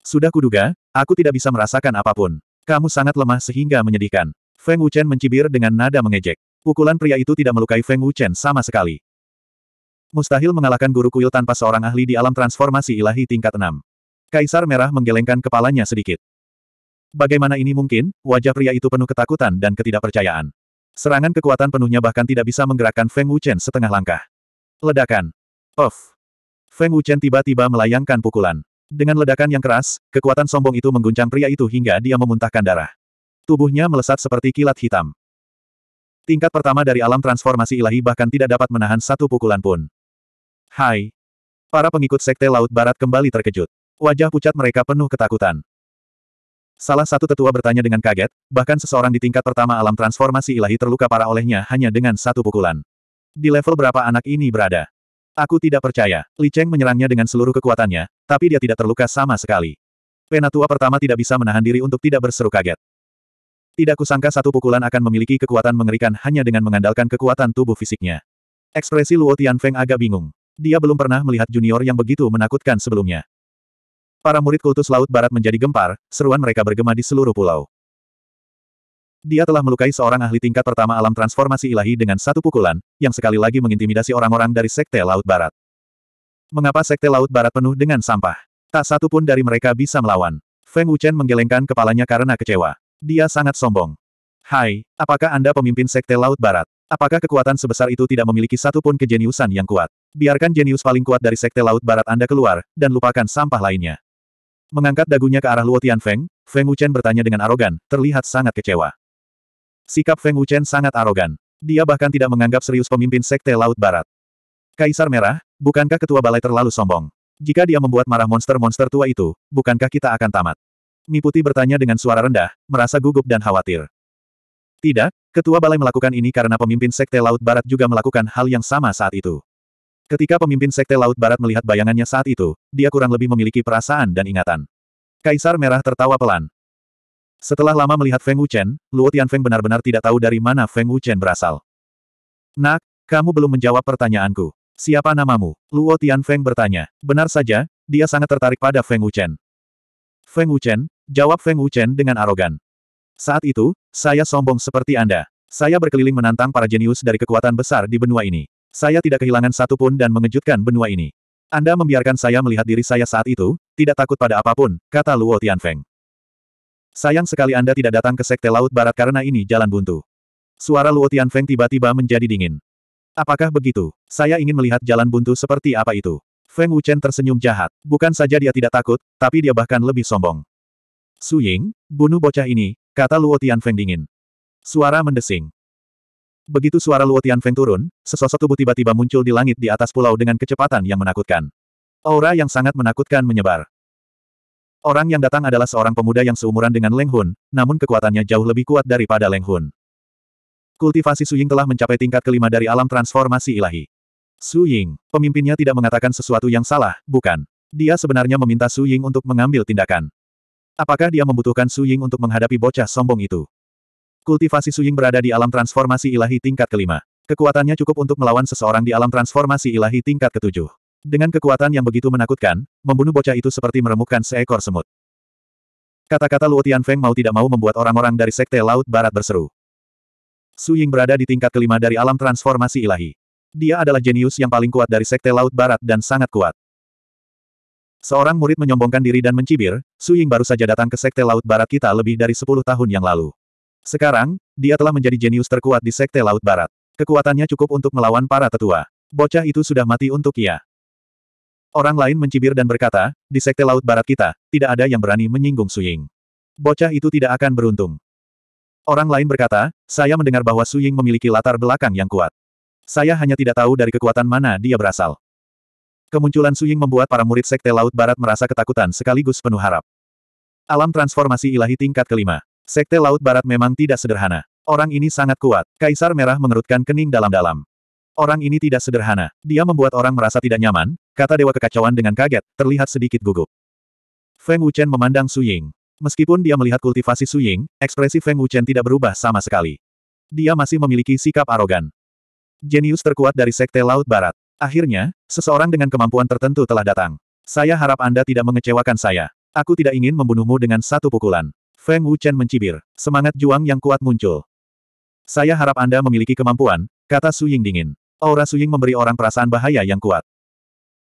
Sudah kuduga, aku tidak bisa merasakan apapun. Kamu sangat lemah sehingga menyedihkan. Feng Wuchen mencibir dengan nada mengejek. Pukulan pria itu tidak melukai Feng Wuchen sama sekali. Mustahil mengalahkan guru kuil tanpa seorang ahli di alam transformasi ilahi tingkat 6. Kaisar Merah menggelengkan kepalanya sedikit. Bagaimana ini mungkin? Wajah pria itu penuh ketakutan dan ketidakpercayaan. Serangan kekuatan penuhnya bahkan tidak bisa menggerakkan Feng Wuchen setengah langkah. Ledakan. Of. Feng Wuchen tiba-tiba melayangkan pukulan. Dengan ledakan yang keras, kekuatan sombong itu mengguncang pria itu hingga dia memuntahkan darah. Tubuhnya melesat seperti kilat hitam. Tingkat pertama dari alam transformasi ilahi bahkan tidak dapat menahan satu pukulan pun. Hai. Para pengikut Sekte Laut Barat kembali terkejut. Wajah pucat mereka penuh ketakutan. Salah satu tetua bertanya dengan kaget, bahkan seseorang di tingkat pertama alam transformasi ilahi terluka parah olehnya hanya dengan satu pukulan. Di level berapa anak ini berada? Aku tidak percaya. Li Cheng menyerangnya dengan seluruh kekuatannya, tapi dia tidak terluka sama sekali. Penatua pertama tidak bisa menahan diri untuk tidak berseru kaget. Tidak kusangka satu pukulan akan memiliki kekuatan mengerikan hanya dengan mengandalkan kekuatan tubuh fisiknya. Ekspresi Luo Tianfeng agak bingung. Dia belum pernah melihat junior yang begitu menakutkan sebelumnya. Para murid kultus Laut Barat menjadi gempar, seruan mereka bergema di seluruh pulau. Dia telah melukai seorang ahli tingkat pertama alam transformasi ilahi dengan satu pukulan, yang sekali lagi mengintimidasi orang-orang dari Sekte Laut Barat. Mengapa Sekte Laut Barat penuh dengan sampah? Tak satu pun dari mereka bisa melawan. Feng Wuchen menggelengkan kepalanya karena kecewa. Dia sangat sombong. Hai, apakah Anda pemimpin Sekte Laut Barat? Apakah kekuatan sebesar itu tidak memiliki satupun kejeniusan yang kuat? Biarkan jenius paling kuat dari Sekte Laut Barat Anda keluar, dan lupakan sampah lainnya. Mengangkat dagunya ke arah Luo Feng, Feng Wuchen bertanya dengan arogan, terlihat sangat kecewa. Sikap Feng Wuchen sangat arogan. Dia bahkan tidak menganggap serius pemimpin Sekte Laut Barat. Kaisar Merah, bukankah ketua balai terlalu sombong? Jika dia membuat marah monster-monster tua itu, bukankah kita akan tamat? Miputi bertanya dengan suara rendah, merasa gugup dan khawatir. Tidak, ketua balai melakukan ini karena pemimpin Sekte Laut Barat juga melakukan hal yang sama saat itu. Ketika pemimpin Sekte Laut Barat melihat bayangannya saat itu, dia kurang lebih memiliki perasaan dan ingatan. Kaisar Merah tertawa pelan. Setelah lama melihat Feng Wuchen, Luo Tianfeng benar-benar tidak tahu dari mana Feng Wuchen berasal. Nak, kamu belum menjawab pertanyaanku. Siapa namamu? Luo Tianfeng bertanya. Benar saja, dia sangat tertarik pada Feng Wuchen. Feng Wuchen, Jawab Feng Wuchen dengan arogan. Saat itu, saya sombong seperti Anda. Saya berkeliling menantang para jenius dari kekuatan besar di benua ini. Saya tidak kehilangan satu pun dan mengejutkan benua ini. Anda membiarkan saya melihat diri saya saat itu, tidak takut pada apapun, kata Luo Tianfeng. Sayang sekali Anda tidak datang ke Sekte Laut Barat karena ini jalan buntu. Suara Luo Tianfeng tiba-tiba menjadi dingin. Apakah begitu? Saya ingin melihat jalan buntu seperti apa itu. Feng Wuchen tersenyum jahat. Bukan saja dia tidak takut, tapi dia bahkan lebih sombong. Su Ying, bunuh bocah ini, kata Luo Tianfeng dingin. Suara mendesing. Begitu suara Luo Tianfeng turun, sesosok tubuh tiba-tiba muncul di langit di atas pulau dengan kecepatan yang menakutkan. Aura yang sangat menakutkan menyebar. Orang yang datang adalah seorang pemuda yang seumuran dengan Leng Hun, namun kekuatannya jauh lebih kuat daripada Leng Hun. Kultivasi Su Ying telah mencapai tingkat kelima dari alam transformasi ilahi. Su Ying, pemimpinnya tidak mengatakan sesuatu yang salah, bukan. Dia sebenarnya meminta Su Ying untuk mengambil tindakan. Apakah dia membutuhkan Su Ying untuk menghadapi bocah sombong itu? Kultivasi Su Ying berada di alam transformasi ilahi tingkat kelima. Kekuatannya cukup untuk melawan seseorang di alam transformasi ilahi tingkat ketujuh. Dengan kekuatan yang begitu menakutkan, membunuh bocah itu seperti meremukkan seekor semut. Kata-kata Luo Tianfeng mau tidak mau membuat orang-orang dari Sekte Laut Barat berseru. Su Ying berada di tingkat kelima dari alam transformasi ilahi. Dia adalah jenius yang paling kuat dari Sekte Laut Barat dan sangat kuat. Seorang murid menyombongkan diri dan mencibir, Su Ying baru saja datang ke Sekte Laut Barat kita lebih dari 10 tahun yang lalu. Sekarang, dia telah menjadi jenius terkuat di Sekte Laut Barat. Kekuatannya cukup untuk melawan para tetua. Bocah itu sudah mati untuk ia. Orang lain mencibir dan berkata, di Sekte Laut Barat kita, tidak ada yang berani menyinggung Su Ying. Bocah itu tidak akan beruntung. Orang lain berkata, saya mendengar bahwa Su Ying memiliki latar belakang yang kuat. Saya hanya tidak tahu dari kekuatan mana dia berasal. Kemunculan Suying membuat para murid Sekte Laut Barat merasa ketakutan sekaligus penuh harap. Alam transformasi ilahi tingkat kelima. Sekte Laut Barat memang tidak sederhana. Orang ini sangat kuat. Kaisar Merah mengerutkan kening dalam-dalam. Orang ini tidak sederhana. Dia membuat orang merasa tidak nyaman, kata Dewa Kekacauan dengan kaget, terlihat sedikit gugup. Feng Wuchen memandang Su Meskipun dia melihat kultivasi Su ekspresi Feng Wuchen tidak berubah sama sekali. Dia masih memiliki sikap arogan. Jenius terkuat dari Sekte Laut Barat. Akhirnya, seseorang dengan kemampuan tertentu telah datang. Saya harap Anda tidak mengecewakan saya. Aku tidak ingin membunuhmu dengan satu pukulan. Feng Wuchen mencibir. Semangat juang yang kuat muncul. Saya harap Anda memiliki kemampuan, kata Su Ying dingin. Aura Su Ying memberi orang perasaan bahaya yang kuat.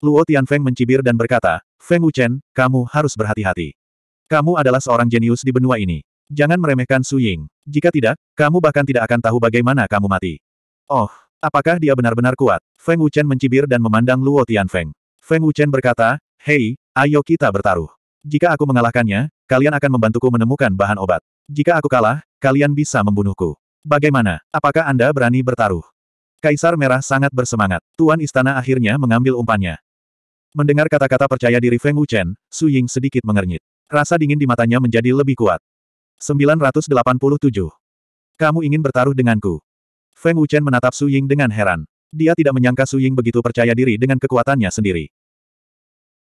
Luo Feng mencibir dan berkata, Feng Wuchen, kamu harus berhati-hati. Kamu adalah seorang jenius di benua ini. Jangan meremehkan Su Ying. Jika tidak, kamu bahkan tidak akan tahu bagaimana kamu mati. Oh, Apakah dia benar-benar kuat? Feng Wuchen mencibir dan memandang Luo Tianfeng. Feng Wuchen berkata, Hei, ayo kita bertaruh. Jika aku mengalahkannya, kalian akan membantuku menemukan bahan obat. Jika aku kalah, kalian bisa membunuhku. Bagaimana? Apakah Anda berani bertaruh? Kaisar Merah sangat bersemangat. Tuan Istana akhirnya mengambil umpannya. Mendengar kata-kata percaya diri Feng Wuchen, Su Ying sedikit mengernyit. Rasa dingin di matanya menjadi lebih kuat. 987. Kamu ingin bertaruh denganku. Feng Wuchen menatap Su Ying dengan heran. Dia tidak menyangka Su Ying begitu percaya diri dengan kekuatannya sendiri.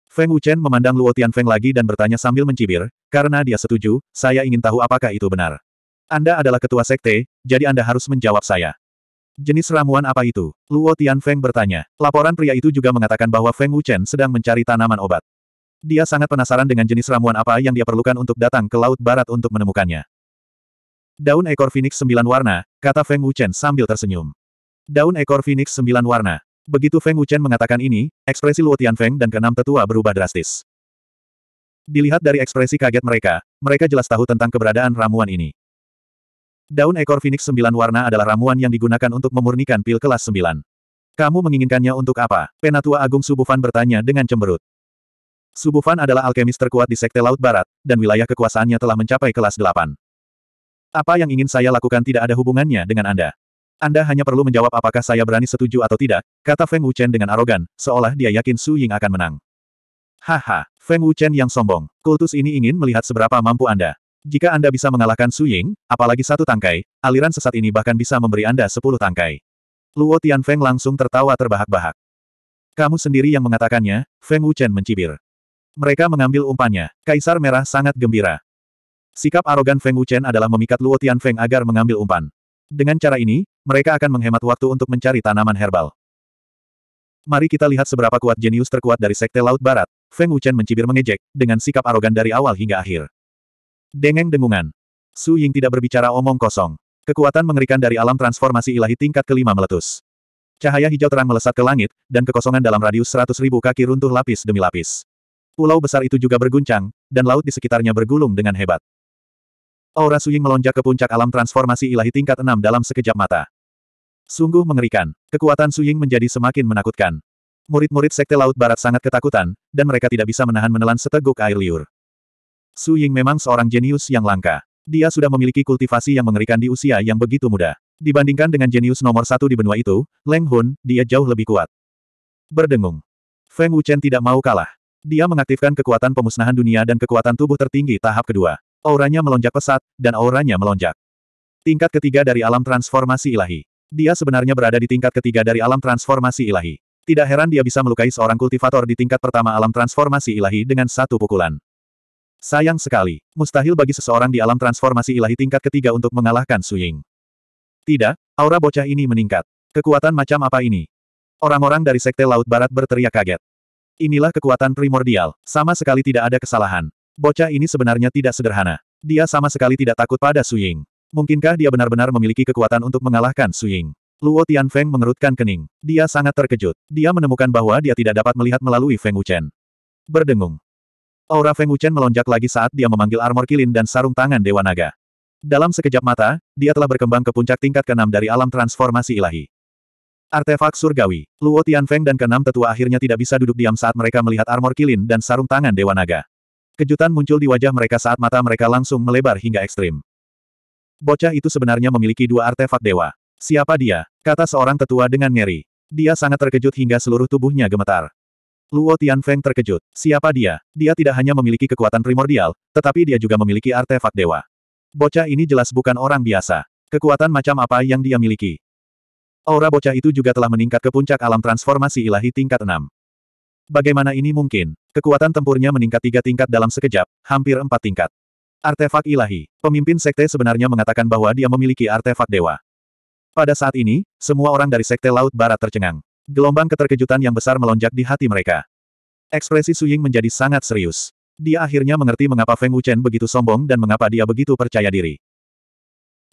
Feng Wuchen memandang Luo Feng lagi dan bertanya sambil mencibir, karena dia setuju, saya ingin tahu apakah itu benar. Anda adalah ketua sekte, jadi Anda harus menjawab saya. Jenis ramuan apa itu? Luo Feng bertanya. Laporan pria itu juga mengatakan bahwa Feng Wuchen sedang mencari tanaman obat. Dia sangat penasaran dengan jenis ramuan apa yang dia perlukan untuk datang ke Laut Barat untuk menemukannya. Daun ekor Phoenix sembilan warna, kata Feng Wuchen sambil tersenyum. Daun ekor Phoenix sembilan warna. Begitu Feng Wuchen mengatakan ini, ekspresi Luo Feng dan keenam tetua berubah drastis. Dilihat dari ekspresi kaget mereka, mereka jelas tahu tentang keberadaan ramuan ini. Daun ekor Phoenix sembilan warna adalah ramuan yang digunakan untuk memurnikan pil kelas sembilan. Kamu menginginkannya untuk apa? Penatua Agung Subufan bertanya dengan cemberut. Subufan adalah alkemis terkuat di Sekte Laut Barat, dan wilayah kekuasaannya telah mencapai kelas delapan. Apa yang ingin saya lakukan tidak ada hubungannya dengan Anda. Anda hanya perlu menjawab apakah saya berani setuju atau tidak, kata Feng Wuchen dengan arogan, seolah dia yakin Su Ying akan menang. Haha, Feng Wuchen yang sombong, kultus ini ingin melihat seberapa mampu Anda. Jika Anda bisa mengalahkan Su Ying, apalagi satu tangkai, aliran sesat ini bahkan bisa memberi Anda sepuluh tangkai. Luo Tian Feng langsung tertawa terbahak-bahak. Kamu sendiri yang mengatakannya, Feng Wuchen mencibir. Mereka mengambil umpannya. Kaisar Merah sangat gembira. Sikap arogan Feng Wuchen adalah memikat Luo Tian Feng agar mengambil umpan. Dengan cara ini, mereka akan menghemat waktu untuk mencari tanaman herbal. Mari kita lihat seberapa kuat jenius terkuat dari Sekte Laut Barat. Feng Wuchen mencibir mengejek, dengan sikap arogan dari awal hingga akhir. Dengeng dengungan. Su Ying tidak berbicara omong kosong. Kekuatan mengerikan dari alam transformasi ilahi tingkat kelima meletus. Cahaya hijau terang melesat ke langit, dan kekosongan dalam radius seratus ribu kaki runtuh lapis demi lapis. Pulau besar itu juga berguncang, dan laut di sekitarnya bergulung dengan hebat. Aura Suying melonjak ke puncak alam transformasi ilahi tingkat enam dalam sekejap mata. Sungguh mengerikan, kekuatan Suying menjadi semakin menakutkan. Murid-murid Sekte Laut Barat sangat ketakutan, dan mereka tidak bisa menahan menelan seteguk air liur. Su Ying memang seorang jenius yang langka. Dia sudah memiliki kultivasi yang mengerikan di usia yang begitu muda. Dibandingkan dengan jenius nomor satu di benua itu, Leng Hun, dia jauh lebih kuat. Berdengung. Feng Wuchen tidak mau kalah. Dia mengaktifkan kekuatan pemusnahan dunia dan kekuatan tubuh tertinggi tahap kedua. Auranya melonjak pesat, dan auranya melonjak. Tingkat ketiga dari alam transformasi ilahi. Dia sebenarnya berada di tingkat ketiga dari alam transformasi ilahi. Tidak heran dia bisa melukai seorang kultivator di tingkat pertama alam transformasi ilahi dengan satu pukulan. Sayang sekali, mustahil bagi seseorang di alam transformasi ilahi tingkat ketiga untuk mengalahkan Suying. Tidak, aura bocah ini meningkat. Kekuatan macam apa ini? Orang-orang dari Sekte Laut Barat berteriak kaget. Inilah kekuatan primordial, sama sekali tidak ada kesalahan. Bocah ini sebenarnya tidak sederhana. Dia sama sekali tidak takut pada Suying. Mungkinkah dia benar-benar memiliki kekuatan untuk mengalahkan Suying? Luo Feng mengerutkan kening. Dia sangat terkejut. Dia menemukan bahwa dia tidak dapat melihat melalui Feng Wuchen. Berdengung. Aura Feng Wuchen melonjak lagi saat dia memanggil armor kilin dan sarung tangan Dewa Naga. Dalam sekejap mata, dia telah berkembang ke puncak tingkat keenam dari alam transformasi ilahi. Artefak surgawi, Luo Feng dan keenam tetua akhirnya tidak bisa duduk diam saat mereka melihat armor kilin dan sarung tangan Dewa Naga. Kejutan muncul di wajah mereka saat mata mereka langsung melebar hingga ekstrim. Bocah itu sebenarnya memiliki dua artefak dewa. Siapa dia? Kata seorang tetua dengan ngeri. Dia sangat terkejut hingga seluruh tubuhnya gemetar. Luo Tianfeng terkejut. Siapa dia? Dia tidak hanya memiliki kekuatan primordial, tetapi dia juga memiliki artefak dewa. Bocah ini jelas bukan orang biasa. Kekuatan macam apa yang dia miliki? Aura bocah itu juga telah meningkat ke puncak alam transformasi ilahi tingkat 6. Bagaimana ini mungkin? Kekuatan tempurnya meningkat tiga tingkat dalam sekejap, hampir empat tingkat. Artefak ilahi. Pemimpin sekte sebenarnya mengatakan bahwa dia memiliki artefak dewa. Pada saat ini, semua orang dari sekte Laut Barat tercengang. Gelombang keterkejutan yang besar melonjak di hati mereka. Ekspresi Suying menjadi sangat serius. Dia akhirnya mengerti mengapa Feng Wuchen begitu sombong dan mengapa dia begitu percaya diri.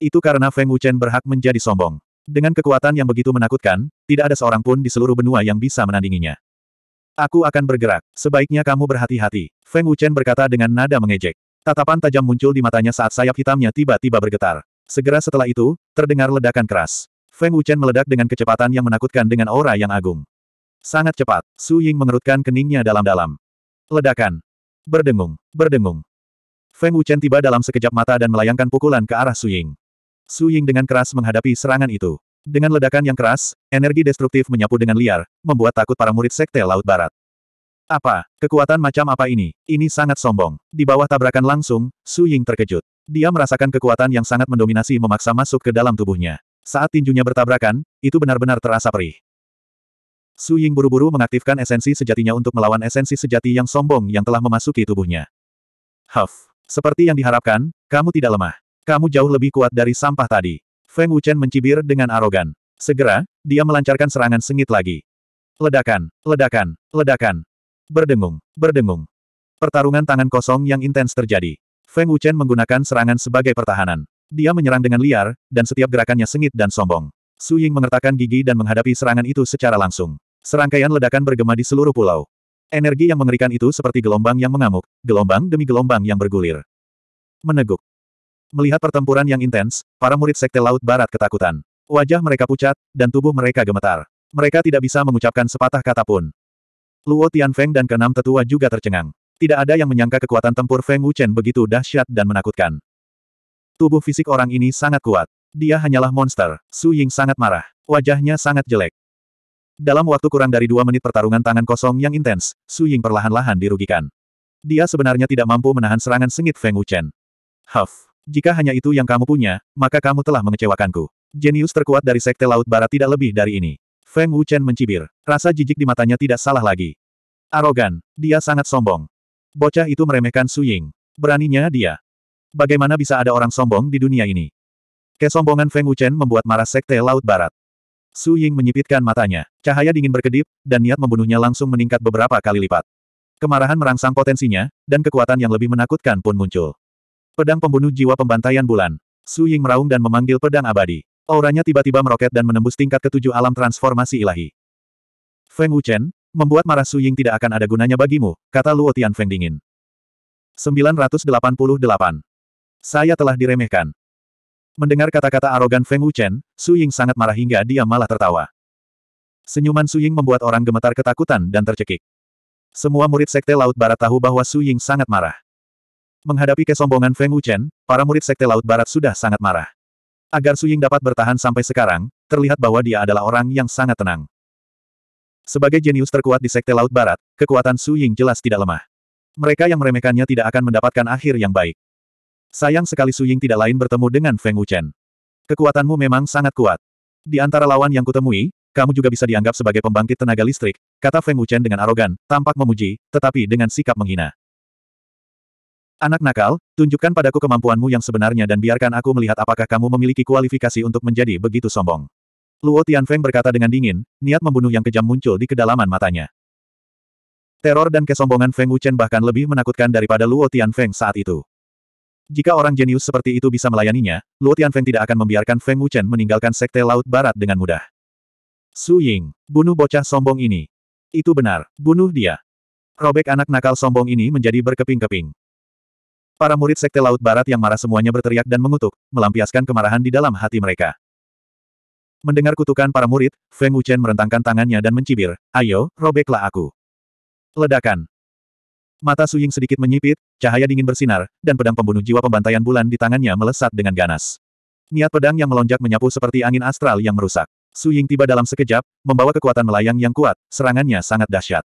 Itu karena Feng Wuchen berhak menjadi sombong. Dengan kekuatan yang begitu menakutkan, tidak ada seorang pun di seluruh benua yang bisa menandinginya. Aku akan bergerak. Sebaiknya kamu berhati-hati. Feng Wuchen berkata dengan nada mengejek. Tatapan tajam muncul di matanya saat sayap hitamnya tiba-tiba bergetar. Segera setelah itu, terdengar ledakan keras. Feng Wuchen meledak dengan kecepatan yang menakutkan dengan aura yang agung. Sangat cepat, Su Ying mengerutkan keningnya dalam-dalam. Ledakan. Berdengung, berdengung. Feng Wuchen tiba dalam sekejap mata dan melayangkan pukulan ke arah Su Ying. Su Ying dengan keras menghadapi serangan itu. Dengan ledakan yang keras, energi destruktif menyapu dengan liar, membuat takut para murid Sekte Laut Barat. Apa? Kekuatan macam apa ini? Ini sangat sombong. Di bawah tabrakan langsung, Su Ying terkejut. Dia merasakan kekuatan yang sangat mendominasi memaksa masuk ke dalam tubuhnya. Saat tinjunya bertabrakan, itu benar-benar terasa perih. Su Ying buru-buru mengaktifkan esensi sejatinya untuk melawan esensi sejati yang sombong yang telah memasuki tubuhnya. Huff! Seperti yang diharapkan, kamu tidak lemah. Kamu jauh lebih kuat dari sampah tadi. Feng Wuchen mencibir dengan arogan. Segera, dia melancarkan serangan sengit lagi. Ledakan, ledakan, ledakan. Berdengung, berdengung. Pertarungan tangan kosong yang intens terjadi. Feng Wuchen menggunakan serangan sebagai pertahanan. Dia menyerang dengan liar, dan setiap gerakannya sengit dan sombong. Su Ying mengertakkan gigi dan menghadapi serangan itu secara langsung. Serangkaian ledakan bergema di seluruh pulau. Energi yang mengerikan itu seperti gelombang yang mengamuk, gelombang demi gelombang yang bergulir. Meneguk, Melihat pertempuran yang intens, para murid Sekte Laut Barat ketakutan. Wajah mereka pucat, dan tubuh mereka gemetar. Mereka tidak bisa mengucapkan sepatah kata pun. Luo Tianfeng dan keenam tetua juga tercengang. Tidak ada yang menyangka kekuatan tempur Feng Wuchen begitu dahsyat dan menakutkan. Tubuh fisik orang ini sangat kuat. Dia hanyalah monster. Su Ying sangat marah. Wajahnya sangat jelek. Dalam waktu kurang dari dua menit pertarungan tangan kosong yang intens, Su Ying perlahan-lahan dirugikan. Dia sebenarnya tidak mampu menahan serangan sengit Feng Wuchen. Huff. Jika hanya itu yang kamu punya, maka kamu telah mengecewakanku. Jenius terkuat dari Sekte Laut Barat tidak lebih dari ini. Feng Wuchen mencibir. Rasa jijik di matanya tidak salah lagi. Arogan. Dia sangat sombong. Bocah itu meremehkan Su Ying. Beraninya dia. Bagaimana bisa ada orang sombong di dunia ini? Kesombongan Feng Wuchen membuat marah Sekte Laut Barat. Su Ying menyipitkan matanya. Cahaya dingin berkedip, dan niat membunuhnya langsung meningkat beberapa kali lipat. Kemarahan merangsang potensinya, dan kekuatan yang lebih menakutkan pun muncul. Pedang pembunuh jiwa pembantaian bulan. Su Ying meraung dan memanggil pedang abadi. Auranya tiba-tiba meroket dan menembus tingkat ketujuh alam transformasi ilahi. Feng Wuchen, membuat marah Su Ying tidak akan ada gunanya bagimu, kata Luo Feng dingin. 988. Saya telah diremehkan. Mendengar kata-kata arogan Feng Wuchen, Su Ying sangat marah hingga dia malah tertawa. Senyuman Su Ying membuat orang gemetar ketakutan dan tercekik. Semua murid Sekte Laut Barat tahu bahwa Su Ying sangat marah. Menghadapi kesombongan Feng Wuchen, para murid Sekte Laut Barat sudah sangat marah. Agar Su Ying dapat bertahan sampai sekarang, terlihat bahwa dia adalah orang yang sangat tenang. Sebagai jenius terkuat di Sekte Laut Barat, kekuatan Su Ying jelas tidak lemah. Mereka yang meremehkannya tidak akan mendapatkan akhir yang baik. Sayang sekali Su Ying tidak lain bertemu dengan Feng Wuchen. Kekuatanmu memang sangat kuat. Di antara lawan yang kutemui, kamu juga bisa dianggap sebagai pembangkit tenaga listrik, kata Feng Wuchen dengan arogan, tampak memuji, tetapi dengan sikap menghina. Anak nakal, tunjukkan padaku kemampuanmu yang sebenarnya dan biarkan aku melihat apakah kamu memiliki kualifikasi untuk menjadi begitu sombong. Luo Tianfeng berkata dengan dingin, niat membunuh yang kejam muncul di kedalaman matanya. Teror dan kesombongan Feng Wuchen bahkan lebih menakutkan daripada Luo Tianfeng saat itu. Jika orang jenius seperti itu bisa melayaninya, Luo Tianfeng tidak akan membiarkan Feng Wuchen meninggalkan Sekte Laut Barat dengan mudah. Su Ying, bunuh bocah sombong ini. Itu benar, bunuh dia. Robek anak nakal sombong ini menjadi berkeping-keping. Para murid Sekte Laut Barat yang marah semuanya berteriak dan mengutuk, melampiaskan kemarahan di dalam hati mereka. Mendengar kutukan para murid, Feng Wuchen merentangkan tangannya dan mencibir, ayo, robeklah aku. Ledakan. Mata Suying sedikit menyipit, cahaya dingin bersinar, dan pedang pembunuh jiwa pembantaian bulan di tangannya melesat dengan ganas. Niat pedang yang melonjak menyapu seperti angin astral yang merusak. Suying tiba dalam sekejap, membawa kekuatan melayang yang kuat, serangannya sangat dahsyat.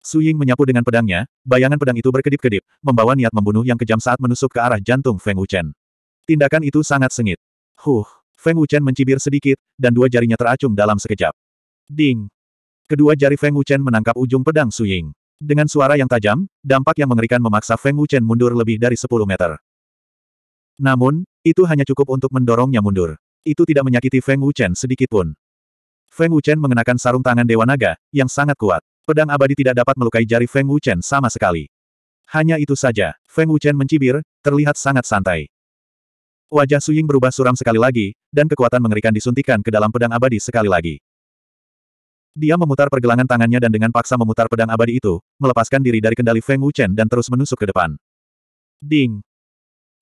Su Ying menyapu dengan pedangnya, bayangan pedang itu berkedip-kedip, membawa niat membunuh yang kejam saat menusuk ke arah jantung Feng Wuchen. Tindakan itu sangat sengit. Huh, Feng Wuchen mencibir sedikit, dan dua jarinya teracung dalam sekejap. Ding! Kedua jari Feng Wuchen menangkap ujung pedang Su Ying. Dengan suara yang tajam, dampak yang mengerikan memaksa Feng Wuchen mundur lebih dari 10 meter. Namun, itu hanya cukup untuk mendorongnya mundur. Itu tidak menyakiti Feng Wuchen sedikitpun. Feng Wuchen mengenakan sarung tangan Dewa Naga, yang sangat kuat pedang abadi tidak dapat melukai jari Feng Wuchen sama sekali. Hanya itu saja, Feng Wuchen mencibir, terlihat sangat santai. Wajah Suying berubah suram sekali lagi, dan kekuatan mengerikan disuntikan ke dalam pedang abadi sekali lagi. Dia memutar pergelangan tangannya dan dengan paksa memutar pedang abadi itu, melepaskan diri dari kendali Feng Wuchen dan terus menusuk ke depan. Ding!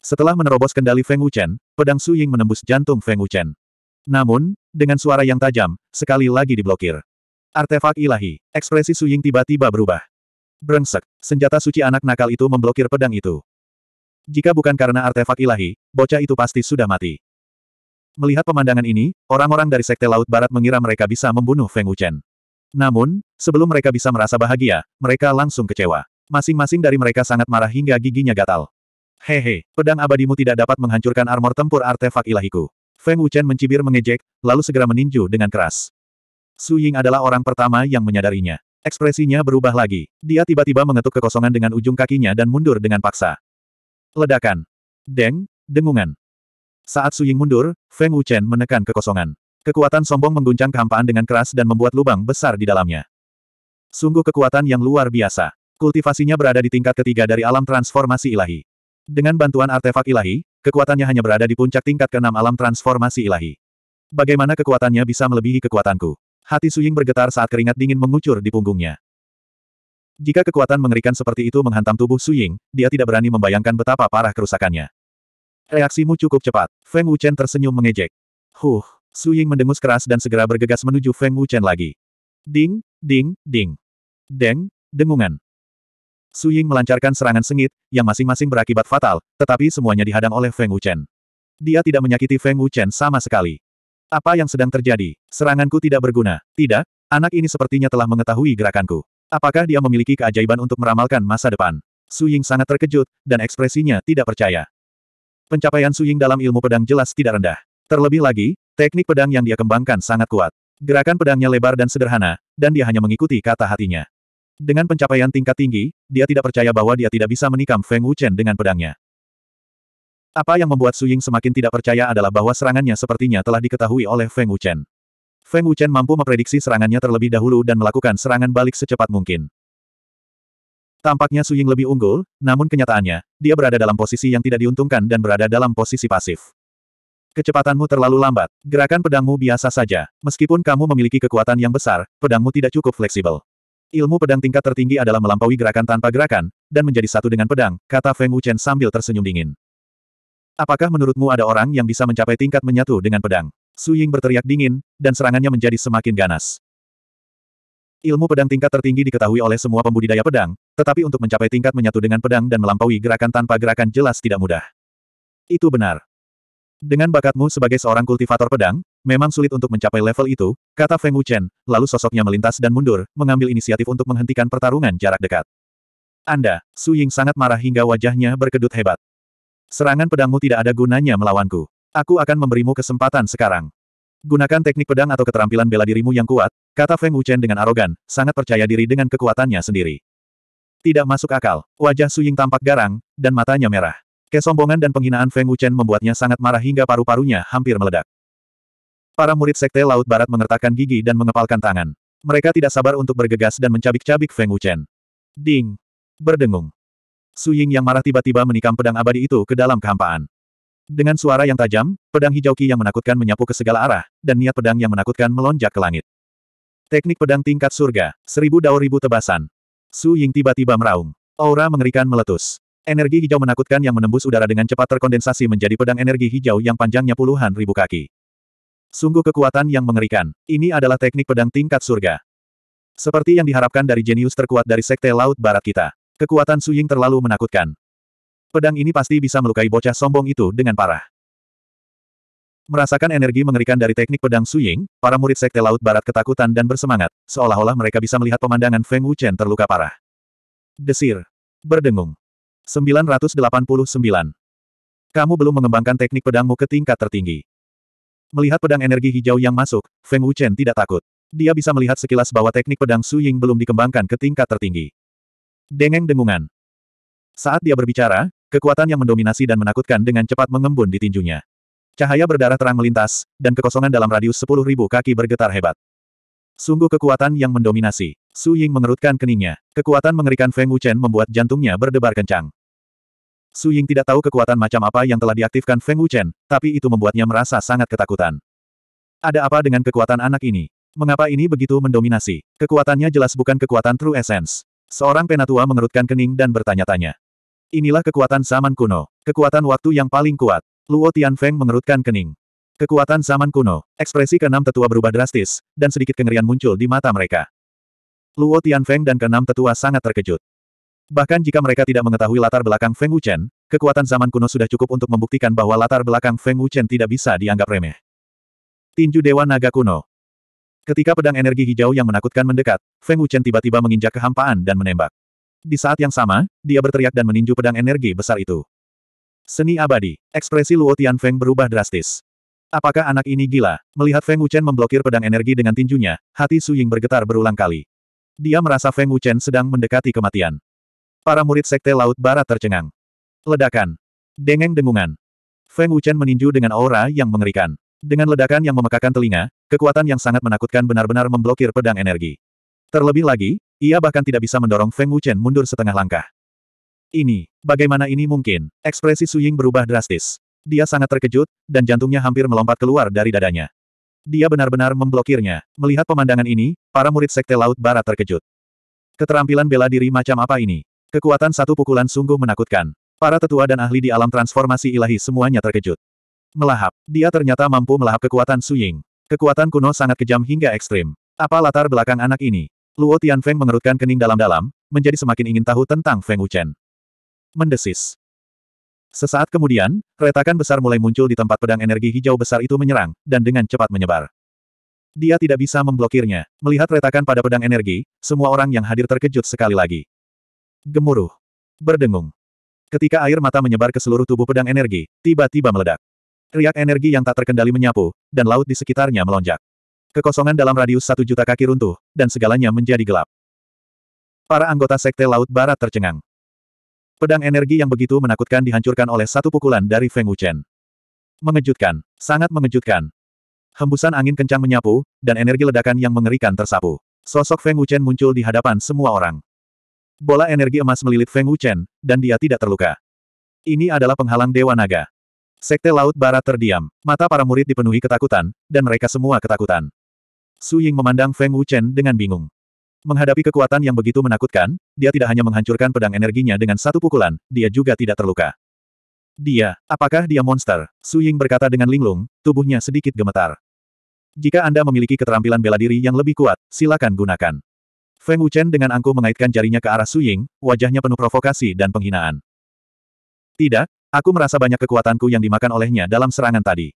Setelah menerobos kendali Feng Wuchen, pedang Suying menembus jantung Feng Wuchen. Namun, dengan suara yang tajam, sekali lagi diblokir. Artefak ilahi. Ekspresi Suying tiba-tiba berubah. Brengsek, senjata suci anak nakal itu memblokir pedang itu. Jika bukan karena artefak ilahi, bocah itu pasti sudah mati. Melihat pemandangan ini, orang-orang dari Sekte Laut Barat mengira mereka bisa membunuh Feng Wuchen. Namun, sebelum mereka bisa merasa bahagia, mereka langsung kecewa. Masing-masing dari mereka sangat marah hingga giginya gatal. Hehe, pedang abadimu tidak dapat menghancurkan armor tempur artefak ilahiku. Feng Wuchen mencibir mengejek, lalu segera meninju dengan keras. Su Ying adalah orang pertama yang menyadarinya. Ekspresinya berubah lagi. Dia tiba-tiba mengetuk kekosongan dengan ujung kakinya dan mundur dengan paksa. Ledakan. Deng, dengungan. Saat Su Ying mundur, Feng Wuchen menekan kekosongan. Kekuatan sombong mengguncang kehampaan dengan keras dan membuat lubang besar di dalamnya. Sungguh kekuatan yang luar biasa. Kultivasinya berada di tingkat ketiga dari alam transformasi ilahi. Dengan bantuan artefak ilahi, kekuatannya hanya berada di puncak tingkat keenam alam transformasi ilahi. Bagaimana kekuatannya bisa melebihi kekuatanku? Hati Suying bergetar saat keringat dingin mengucur di punggungnya. Jika kekuatan mengerikan seperti itu menghantam tubuh Suying, dia tidak berani membayangkan betapa parah kerusakannya. Reaksimu cukup cepat. Feng Wuchen tersenyum mengejek. Huh, Suying mendengus keras dan segera bergegas menuju Feng Wuchen lagi. Ding, ding, ding. Deng, dengungan. Suying melancarkan serangan sengit, yang masing-masing berakibat fatal, tetapi semuanya dihadang oleh Feng Wuchen. Dia tidak menyakiti Feng Wuchen sama sekali. Apa yang sedang terjadi? Seranganku tidak berguna. Tidak, anak ini sepertinya telah mengetahui gerakanku. Apakah dia memiliki keajaiban untuk meramalkan masa depan? Su Ying sangat terkejut, dan ekspresinya tidak percaya. Pencapaian Su Ying dalam ilmu pedang jelas tidak rendah. Terlebih lagi, teknik pedang yang dia kembangkan sangat kuat. Gerakan pedangnya lebar dan sederhana, dan dia hanya mengikuti kata hatinya. Dengan pencapaian tingkat tinggi, dia tidak percaya bahwa dia tidak bisa menikam Feng Wuchen dengan pedangnya. Apa yang membuat Su Ying semakin tidak percaya adalah bahwa serangannya sepertinya telah diketahui oleh Feng Wuchen. Feng Wuchen mampu memprediksi serangannya terlebih dahulu dan melakukan serangan balik secepat mungkin. Tampaknya Su Ying lebih unggul, namun kenyataannya, dia berada dalam posisi yang tidak diuntungkan dan berada dalam posisi pasif. Kecepatanmu terlalu lambat, gerakan pedangmu biasa saja. Meskipun kamu memiliki kekuatan yang besar, pedangmu tidak cukup fleksibel. Ilmu pedang tingkat tertinggi adalah melampaui gerakan tanpa gerakan, dan menjadi satu dengan pedang, kata Feng Wuchen sambil tersenyum dingin. Apakah menurutmu ada orang yang bisa mencapai tingkat menyatu dengan pedang? Su Ying berteriak dingin, dan serangannya menjadi semakin ganas. Ilmu pedang tingkat tertinggi diketahui oleh semua pembudidaya pedang, tetapi untuk mencapai tingkat menyatu dengan pedang dan melampaui gerakan tanpa gerakan jelas tidak mudah. Itu benar. Dengan bakatmu sebagai seorang kultivator pedang, memang sulit untuk mencapai level itu, kata Feng Wuchen, lalu sosoknya melintas dan mundur, mengambil inisiatif untuk menghentikan pertarungan jarak dekat. Anda, Su Ying sangat marah hingga wajahnya berkedut hebat. Serangan pedangmu tidak ada gunanya melawanku. Aku akan memberimu kesempatan sekarang. Gunakan teknik pedang atau keterampilan bela dirimu yang kuat, kata Feng Wuchen dengan arogan, sangat percaya diri dengan kekuatannya sendiri. Tidak masuk akal, wajah Su Ying tampak garang, dan matanya merah. Kesombongan dan penghinaan Feng Wuchen membuatnya sangat marah hingga paru-parunya hampir meledak. Para murid Sekte Laut Barat mengertakkan gigi dan mengepalkan tangan. Mereka tidak sabar untuk bergegas dan mencabik-cabik Feng Wuchen. Ding! Berdengung. Su Ying yang marah tiba-tiba menikam pedang abadi itu ke dalam kehampaan. Dengan suara yang tajam, pedang hijau ki yang menakutkan menyapu ke segala arah, dan niat pedang yang menakutkan melonjak ke langit. Teknik pedang tingkat surga, seribu dao ribu tebasan. Su Ying tiba-tiba meraung. Aura mengerikan meletus. Energi hijau menakutkan yang menembus udara dengan cepat terkondensasi menjadi pedang energi hijau yang panjangnya puluhan ribu kaki. Sungguh kekuatan yang mengerikan. Ini adalah teknik pedang tingkat surga. Seperti yang diharapkan dari jenius terkuat dari Sekte Laut Barat kita. Kekuatan Su Ying terlalu menakutkan. Pedang ini pasti bisa melukai bocah sombong itu dengan parah. Merasakan energi mengerikan dari teknik pedang Su Ying, para murid Sekte Laut Barat ketakutan dan bersemangat, seolah-olah mereka bisa melihat pemandangan Feng Wuchen terluka parah. Desir. Berdengung. 989. Kamu belum mengembangkan teknik pedangmu ke tingkat tertinggi. Melihat pedang energi hijau yang masuk, Feng Wuchen tidak takut. Dia bisa melihat sekilas bahwa teknik pedang Su Ying belum dikembangkan ke tingkat tertinggi. Dengeng dengungan. Saat dia berbicara, kekuatan yang mendominasi dan menakutkan dengan cepat mengembun di tinjunya. Cahaya berdarah terang melintas, dan kekosongan dalam radius sepuluh ribu kaki bergetar hebat. Sungguh kekuatan yang mendominasi. Su Ying mengerutkan keningnya. Kekuatan mengerikan Feng Wuchen membuat jantungnya berdebar kencang. Su Ying tidak tahu kekuatan macam apa yang telah diaktifkan Feng Wuchen, tapi itu membuatnya merasa sangat ketakutan. Ada apa dengan kekuatan anak ini? Mengapa ini begitu mendominasi? Kekuatannya jelas bukan kekuatan True Essence. Seorang penatua mengerutkan kening dan bertanya-tanya. Inilah kekuatan zaman kuno. Kekuatan waktu yang paling kuat. Luo Tianfeng mengerutkan kening. Kekuatan zaman kuno. Ekspresi keenam tetua berubah drastis, dan sedikit kengerian muncul di mata mereka. Luo Tianfeng dan keenam tetua sangat terkejut. Bahkan jika mereka tidak mengetahui latar belakang Feng Wuchen, kekuatan zaman kuno sudah cukup untuk membuktikan bahwa latar belakang Feng Wuchen tidak bisa dianggap remeh. Tinju Dewa Naga Kuno, Ketika pedang energi hijau yang menakutkan mendekat, Feng Wuchen tiba-tiba menginjak kehampaan dan menembak. Di saat yang sama, dia berteriak dan meninju pedang energi besar itu. Seni abadi. Ekspresi Luo Tian Feng berubah drastis. Apakah anak ini gila? Melihat Feng Wuchen memblokir pedang energi dengan tinjunya, hati Su Ying bergetar berulang kali. Dia merasa Feng Wuchen sedang mendekati kematian. Para murid Sekte Laut Barat tercengang. Ledakan. Dengeng dengungan. Feng Wuchen meninju dengan aura yang mengerikan. Dengan ledakan yang memekakan telinga, Kekuatan yang sangat menakutkan benar-benar memblokir pedang energi. Terlebih lagi, ia bahkan tidak bisa mendorong Feng Wuchen mundur setengah langkah. Ini, bagaimana ini mungkin? Ekspresi Su Ying berubah drastis. Dia sangat terkejut, dan jantungnya hampir melompat keluar dari dadanya. Dia benar-benar memblokirnya. Melihat pemandangan ini, para murid Sekte Laut Barat terkejut. Keterampilan bela diri macam apa ini? Kekuatan satu pukulan sungguh menakutkan. Para tetua dan ahli di alam transformasi ilahi semuanya terkejut. Melahap, dia ternyata mampu melahap kekuatan Su Ying. Kekuatan kuno sangat kejam hingga ekstrim. Apa latar belakang anak ini? Luo Feng mengerutkan kening dalam-dalam, menjadi semakin ingin tahu tentang Feng Wuchen. Mendesis. Sesaat kemudian, retakan besar mulai muncul di tempat pedang energi hijau besar itu menyerang, dan dengan cepat menyebar. Dia tidak bisa memblokirnya. Melihat retakan pada pedang energi, semua orang yang hadir terkejut sekali lagi. Gemuruh. Berdengung. Ketika air mata menyebar ke seluruh tubuh pedang energi, tiba-tiba meledak. Riak energi yang tak terkendali menyapu, dan laut di sekitarnya melonjak. Kekosongan dalam radius satu juta kaki runtuh, dan segalanya menjadi gelap. Para anggota Sekte Laut Barat tercengang. Pedang energi yang begitu menakutkan dihancurkan oleh satu pukulan dari Feng Wuchen. Mengejutkan, sangat mengejutkan. Hembusan angin kencang menyapu, dan energi ledakan yang mengerikan tersapu. Sosok Feng Wuchen muncul di hadapan semua orang. Bola energi emas melilit Feng Wuchen, dan dia tidak terluka. Ini adalah penghalang Dewa Naga. Sekte Laut Barat terdiam, mata para murid dipenuhi ketakutan, dan mereka semua ketakutan. Su Ying memandang Feng Wuchen dengan bingung. Menghadapi kekuatan yang begitu menakutkan, dia tidak hanya menghancurkan pedang energinya dengan satu pukulan, dia juga tidak terluka. Dia, apakah dia monster? Su Ying berkata dengan linglung, tubuhnya sedikit gemetar. Jika Anda memiliki keterampilan bela diri yang lebih kuat, silakan gunakan. Feng Wuchen dengan angkuh mengaitkan jarinya ke arah Su Ying, wajahnya penuh provokasi dan penghinaan. Tidak, Aku merasa banyak kekuatanku yang dimakan olehnya dalam serangan tadi.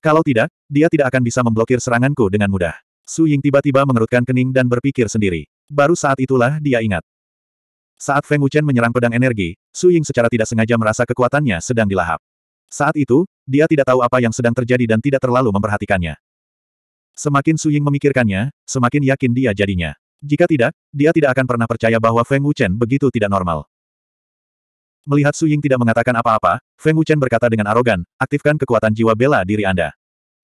Kalau tidak, dia tidak akan bisa memblokir seranganku dengan mudah. Su Ying tiba-tiba mengerutkan kening dan berpikir sendiri. Baru saat itulah dia ingat. Saat Feng Wuchen menyerang pedang energi, Su Ying secara tidak sengaja merasa kekuatannya sedang dilahap. Saat itu, dia tidak tahu apa yang sedang terjadi dan tidak terlalu memperhatikannya. Semakin Su Ying memikirkannya, semakin yakin dia jadinya. Jika tidak, dia tidak akan pernah percaya bahwa Feng Wuchen begitu tidak normal. Melihat Su Ying tidak mengatakan apa-apa, Feng Wuchen berkata dengan arogan, aktifkan kekuatan jiwa bela diri Anda.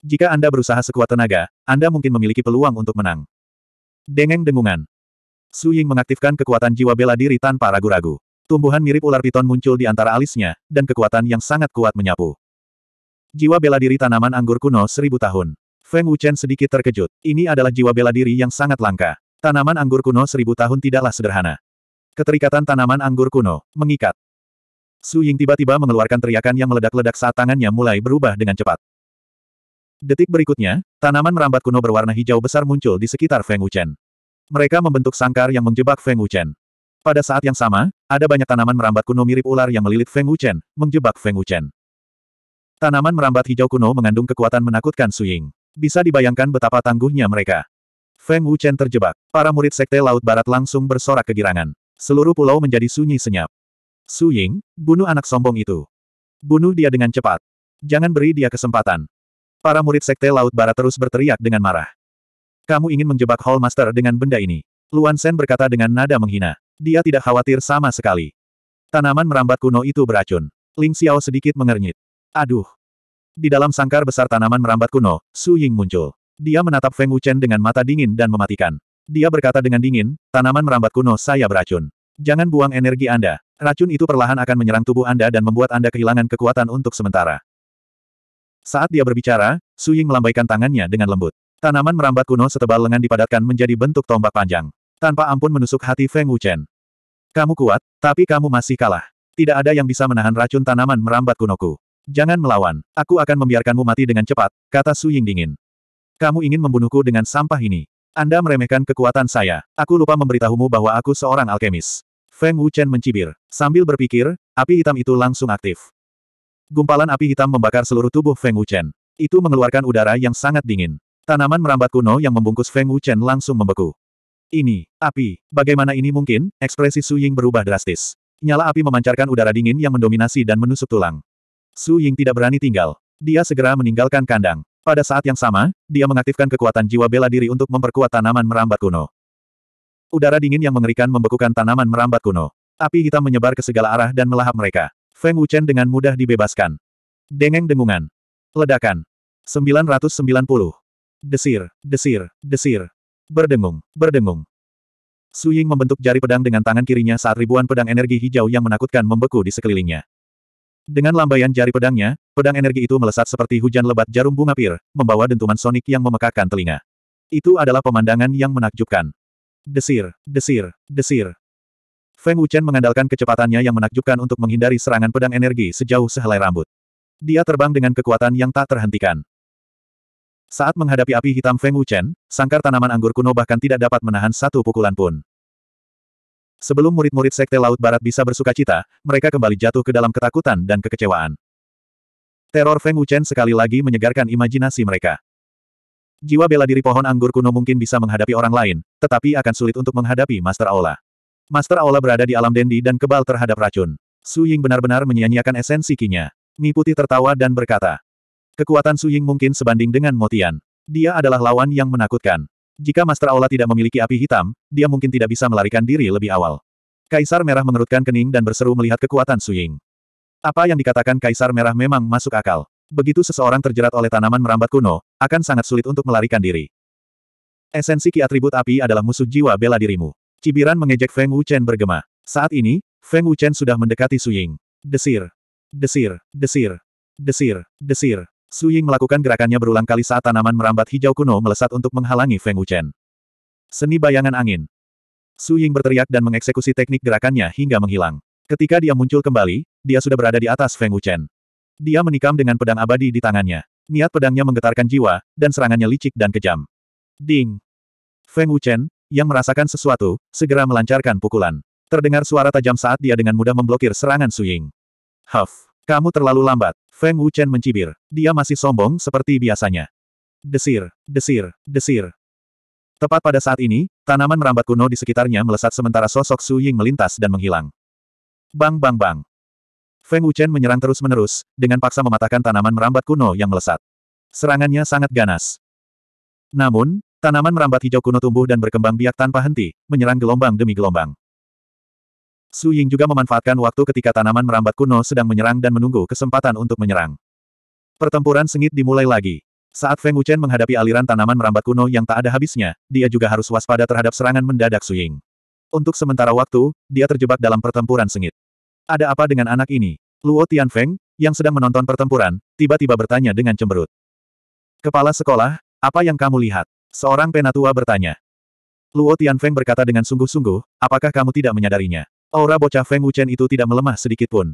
Jika Anda berusaha sekuat tenaga, Anda mungkin memiliki peluang untuk menang. Dengeng dengungan. Su Ying mengaktifkan kekuatan jiwa bela diri tanpa ragu-ragu. Tumbuhan mirip ular piton muncul di antara alisnya, dan kekuatan yang sangat kuat menyapu. Jiwa bela diri tanaman anggur kuno seribu tahun. Feng Wuchen sedikit terkejut. Ini adalah jiwa bela diri yang sangat langka. Tanaman anggur kuno seribu tahun tidaklah sederhana. Keterikatan tanaman anggur kuno, mengikat. Su Ying tiba-tiba mengeluarkan teriakan yang meledak-ledak saat tangannya mulai berubah dengan cepat. Detik berikutnya, tanaman merambat kuno berwarna hijau besar muncul di sekitar Feng Wuchen. Mereka membentuk sangkar yang menjebak Feng Wuchen. Pada saat yang sama, ada banyak tanaman merambat kuno mirip ular yang melilit Feng Wuchen, menjebak Feng Wuchen. Tanaman merambat hijau kuno mengandung kekuatan menakutkan Su Ying. Bisa dibayangkan betapa tangguhnya mereka. Feng Wuchen terjebak. Para murid Sekte Laut Barat langsung bersorak kegirangan. Seluruh pulau menjadi sunyi senyap. Su Ying, bunuh anak sombong itu. Bunuh dia dengan cepat. Jangan beri dia kesempatan. Para murid Sekte Laut Barat terus berteriak dengan marah. Kamu ingin menjebak Hall Master dengan benda ini. Luan Sen berkata dengan nada menghina. Dia tidak khawatir sama sekali. Tanaman merambat kuno itu beracun. Ling Xiao sedikit mengernyit. Aduh. Di dalam sangkar besar tanaman merambat kuno, Su Ying muncul. Dia menatap Feng Wuchen dengan mata dingin dan mematikan. Dia berkata dengan dingin, tanaman merambat kuno saya beracun. Jangan buang energi Anda. Racun itu perlahan akan menyerang tubuh Anda dan membuat Anda kehilangan kekuatan untuk sementara. Saat dia berbicara, Su Ying melambaikan tangannya dengan lembut. Tanaman merambat kuno setebal lengan dipadatkan menjadi bentuk tombak panjang. Tanpa ampun menusuk hati Feng Wuchen. Kamu kuat, tapi kamu masih kalah. Tidak ada yang bisa menahan racun tanaman merambat kunoku. Jangan melawan, aku akan membiarkanmu mati dengan cepat, kata Su Ying dingin. Kamu ingin membunuhku dengan sampah ini. Anda meremehkan kekuatan saya. Aku lupa memberitahumu bahwa aku seorang alkemis. Feng Wuchen mencibir. Sambil berpikir, api hitam itu langsung aktif. Gumpalan api hitam membakar seluruh tubuh Feng Wuchen. Itu mengeluarkan udara yang sangat dingin. Tanaman merambat kuno yang membungkus Feng Wuchen langsung membeku. Ini, api, bagaimana ini mungkin? Ekspresi Su Ying berubah drastis. Nyala api memancarkan udara dingin yang mendominasi dan menusuk tulang. Su Ying tidak berani tinggal. Dia segera meninggalkan kandang. Pada saat yang sama, dia mengaktifkan kekuatan jiwa bela diri untuk memperkuat tanaman merambat kuno. Udara dingin yang mengerikan membekukan tanaman merambat kuno. Api hitam menyebar ke segala arah dan melahap mereka. Feng Wuchen dengan mudah dibebaskan. Dengeng dengungan. Ledakan. 990. Desir, desir, desir. Berdengung, berdengung. Su Ying membentuk jari pedang dengan tangan kirinya saat ribuan pedang energi hijau yang menakutkan membeku di sekelilingnya. Dengan lambaian jari pedangnya, pedang energi itu melesat seperti hujan lebat jarum bunga pir, membawa dentuman sonik yang memekakkan telinga. Itu adalah pemandangan yang menakjubkan. Desir, desir, desir. Feng Wuchen mengandalkan kecepatannya yang menakjubkan untuk menghindari serangan pedang energi sejauh sehelai rambut. Dia terbang dengan kekuatan yang tak terhentikan. Saat menghadapi api hitam Feng Wuchen, sangkar tanaman anggur kuno bahkan tidak dapat menahan satu pukulan pun. Sebelum murid-murid Sekte Laut Barat bisa bersuka cita, mereka kembali jatuh ke dalam ketakutan dan kekecewaan. Teror Feng Wuchen sekali lagi menyegarkan imajinasi mereka. Jiwa bela diri pohon anggur kuno mungkin bisa menghadapi orang lain, tetapi akan sulit untuk menghadapi Master Aula. Master Aula berada di alam dendi dan kebal terhadap racun. Su Ying benar-benar menyia-nyiakan esensi kinya. Mi Putih tertawa dan berkata, Kekuatan Su Ying mungkin sebanding dengan Motian. Dia adalah lawan yang menakutkan. Jika Master Aula tidak memiliki api hitam, dia mungkin tidak bisa melarikan diri lebih awal. Kaisar Merah mengerutkan kening dan berseru melihat kekuatan Su Ying. Apa yang dikatakan Kaisar Merah memang masuk akal. Begitu seseorang terjerat oleh tanaman merambat kuno, akan sangat sulit untuk melarikan diri. Esensi ki atribut api adalah musuh jiwa bela dirimu. Cibiran mengejek Feng Wuchen bergema. Saat ini, Feng Wuchen sudah mendekati Su Ying. Desir. Desir. Desir. Desir. Desir. Su Ying melakukan gerakannya berulang kali saat tanaman merambat hijau kuno melesat untuk menghalangi Feng Wuchen. Seni bayangan angin. Su Ying berteriak dan mengeksekusi teknik gerakannya hingga menghilang. Ketika dia muncul kembali, dia sudah berada di atas Feng Wuchen. Dia menikam dengan pedang abadi di tangannya niat pedangnya menggetarkan jiwa, dan serangannya licik dan kejam. Ding! Feng Wuchen, yang merasakan sesuatu, segera melancarkan pukulan. Terdengar suara tajam saat dia dengan mudah memblokir serangan Suying. Huff! Kamu terlalu lambat. Feng Wuchen mencibir. Dia masih sombong seperti biasanya. Desir, desir, desir. Tepat pada saat ini, tanaman merambat kuno di sekitarnya melesat sementara sosok Su Ying melintas dan menghilang. Bang bang bang. Feng Wuchen menyerang terus-menerus, dengan paksa mematahkan tanaman merambat kuno yang melesat. Serangannya sangat ganas. Namun, tanaman merambat hijau kuno tumbuh dan berkembang biak tanpa henti, menyerang gelombang demi gelombang. Su Ying juga memanfaatkan waktu ketika tanaman merambat kuno sedang menyerang dan menunggu kesempatan untuk menyerang. Pertempuran sengit dimulai lagi. Saat Feng Wuchen menghadapi aliran tanaman merambat kuno yang tak ada habisnya, dia juga harus waspada terhadap serangan mendadak Su Ying. Untuk sementara waktu, dia terjebak dalam pertempuran sengit. Ada apa dengan anak ini? Luo Tianfeng, yang sedang menonton pertempuran, tiba-tiba bertanya dengan cemberut. Kepala sekolah, apa yang kamu lihat? Seorang penatua bertanya. Luo Tianfeng berkata dengan sungguh-sungguh, apakah kamu tidak menyadarinya? Aura bocah Feng Wuchen itu tidak melemah sedikit pun.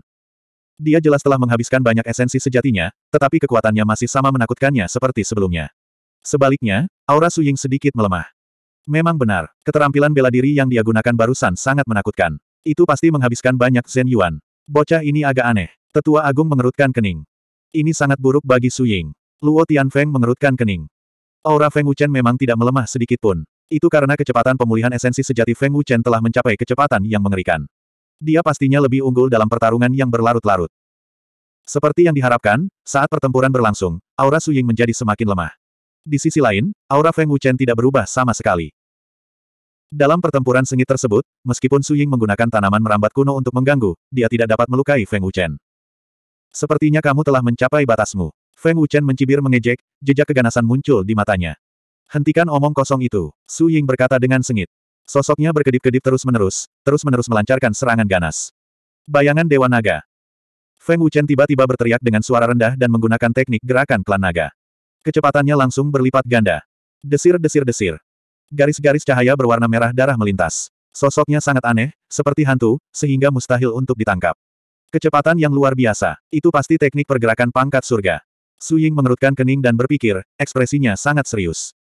Dia jelas telah menghabiskan banyak esensi sejatinya, tetapi kekuatannya masih sama menakutkannya seperti sebelumnya. Sebaliknya, aura Suying sedikit melemah. Memang benar, keterampilan bela diri yang dia gunakan barusan sangat menakutkan. Itu pasti menghabiskan banyak Zen Yuan. Bocah ini agak aneh. Tetua Agung mengerutkan kening. Ini sangat buruk bagi Su Ying. Luo Feng mengerutkan kening. Aura Feng Wuchen memang tidak melemah sedikit pun. Itu karena kecepatan pemulihan esensi sejati Feng Wuchen telah mencapai kecepatan yang mengerikan. Dia pastinya lebih unggul dalam pertarungan yang berlarut-larut. Seperti yang diharapkan, saat pertempuran berlangsung, aura Su Ying menjadi semakin lemah. Di sisi lain, aura Feng Wuchen tidak berubah sama sekali. Dalam pertempuran sengit tersebut, meskipun Su Ying menggunakan tanaman merambat kuno untuk mengganggu, dia tidak dapat melukai Feng Wuchen. Sepertinya kamu telah mencapai batasmu. Feng Wuchen mencibir mengejek, jejak keganasan muncul di matanya. Hentikan omong kosong itu, Su Ying berkata dengan sengit. Sosoknya berkedip-kedip terus-menerus, terus-menerus melancarkan serangan ganas. Bayangan Dewa Naga. Feng Wuchen tiba-tiba berteriak dengan suara rendah dan menggunakan teknik gerakan klan naga. Kecepatannya langsung berlipat ganda. Desir-desir-desir. Garis-garis cahaya berwarna merah darah melintas. Sosoknya sangat aneh, seperti hantu, sehingga mustahil untuk ditangkap. Kecepatan yang luar biasa, itu pasti teknik pergerakan pangkat surga. Su Ying mengerutkan kening dan berpikir, ekspresinya sangat serius.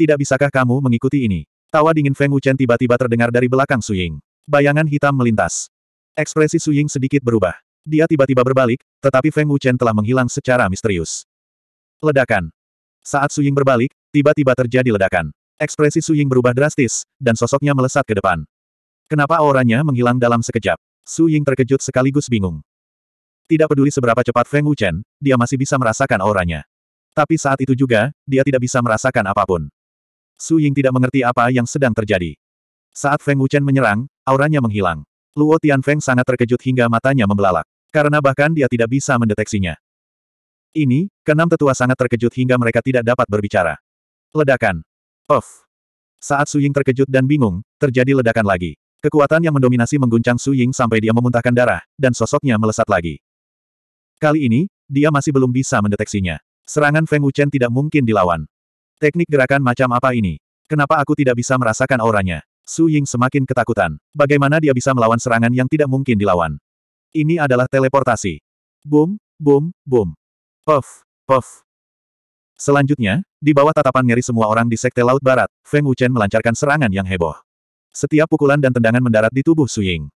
Tidak bisakah kamu mengikuti ini? Tawa dingin Feng Wuchen tiba-tiba terdengar dari belakang Su Ying. Bayangan hitam melintas. Ekspresi Su Ying sedikit berubah. Dia tiba-tiba berbalik, tetapi Feng Wuchen telah menghilang secara misterius. Ledakan. Saat Su Ying berbalik, tiba-tiba terjadi ledakan. Ekspresi Su Ying berubah drastis, dan sosoknya melesat ke depan. Kenapa auranya menghilang dalam sekejap? Su Ying terkejut sekaligus bingung. Tidak peduli seberapa cepat Feng Wuchen, dia masih bisa merasakan auranya. Tapi saat itu juga, dia tidak bisa merasakan apapun. Su Ying tidak mengerti apa yang sedang terjadi. Saat Feng Wuchen menyerang, auranya menghilang. Luo Tian Feng sangat terkejut hingga matanya membelalak. Karena bahkan dia tidak bisa mendeteksinya. Ini, keenam tetua sangat terkejut hingga mereka tidak dapat berbicara. Ledakan. Of. Saat Su Ying terkejut dan bingung, terjadi ledakan lagi. Kekuatan yang mendominasi mengguncang Su Ying sampai dia memuntahkan darah, dan sosoknya melesat lagi. Kali ini, dia masih belum bisa mendeteksinya. Serangan Feng Wuchen tidak mungkin dilawan. Teknik gerakan macam apa ini? Kenapa aku tidak bisa merasakan auranya? Su Ying semakin ketakutan. Bagaimana dia bisa melawan serangan yang tidak mungkin dilawan? Ini adalah teleportasi. Boom, boom, boom. Puff, puff. Selanjutnya, di bawah tatapan ngeri semua orang di Sekte Laut Barat, Feng Wuchen melancarkan serangan yang heboh. Setiap pukulan dan tendangan mendarat di tubuh Su Ying.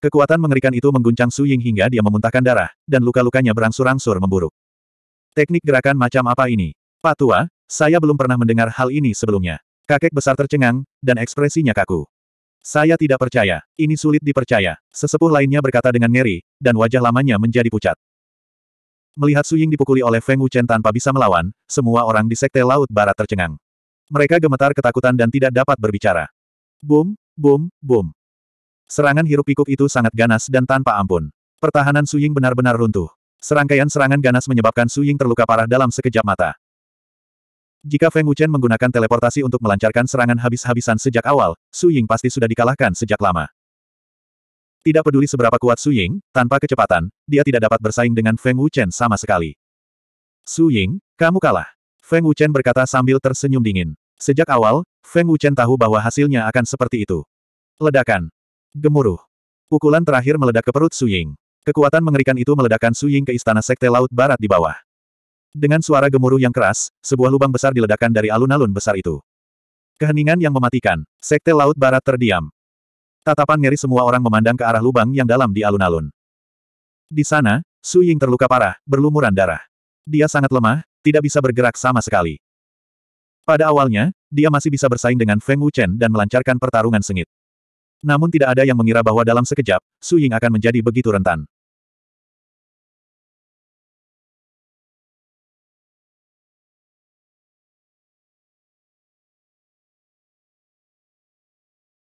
Kekuatan mengerikan itu mengguncang Su Ying hingga dia memuntahkan darah, dan luka-lukanya berangsur-angsur memburuk. Teknik gerakan macam apa ini? Pak Tua, saya belum pernah mendengar hal ini sebelumnya. Kakek besar tercengang, dan ekspresinya kaku. Saya tidak percaya, ini sulit dipercaya. Sesepuh lainnya berkata dengan ngeri, dan wajah lamanya menjadi pucat. Melihat Su Ying dipukuli oleh Feng Wuchen tanpa bisa melawan, semua orang di Sekte Laut Barat tercengang. Mereka gemetar ketakutan dan tidak dapat berbicara. Boom, boom, boom. Serangan hirup pikuk itu sangat ganas dan tanpa ampun. Pertahanan Su Ying benar-benar runtuh. Serangkaian serangan ganas menyebabkan Su Ying terluka parah dalam sekejap mata. Jika Feng Wuchen menggunakan teleportasi untuk melancarkan serangan habis-habisan sejak awal, Su Ying pasti sudah dikalahkan sejak lama. Tidak peduli seberapa kuat Su Ying, tanpa kecepatan, dia tidak dapat bersaing dengan Feng Wuchen sama sekali. Su Ying, kamu kalah. Feng Wuchen berkata sambil tersenyum dingin. Sejak awal, Feng Wuchen tahu bahwa hasilnya akan seperti itu. Ledakan. Gemuruh. Pukulan terakhir meledak ke perut Su Ying. Kekuatan mengerikan itu meledakkan Su Ying ke istana sekte laut barat di bawah. Dengan suara gemuruh yang keras, sebuah lubang besar diledakkan dari alun-alun besar itu. Keheningan yang mematikan, sekte laut barat terdiam. Tatapan ngeri semua orang memandang ke arah lubang yang dalam di alun-alun. Di sana, Su Ying terluka parah, berlumuran darah. Dia sangat lemah, tidak bisa bergerak sama sekali. Pada awalnya, dia masih bisa bersaing dengan Feng Wuchen dan melancarkan pertarungan sengit. Namun tidak ada yang mengira bahwa dalam sekejap, Su Ying akan menjadi begitu rentan.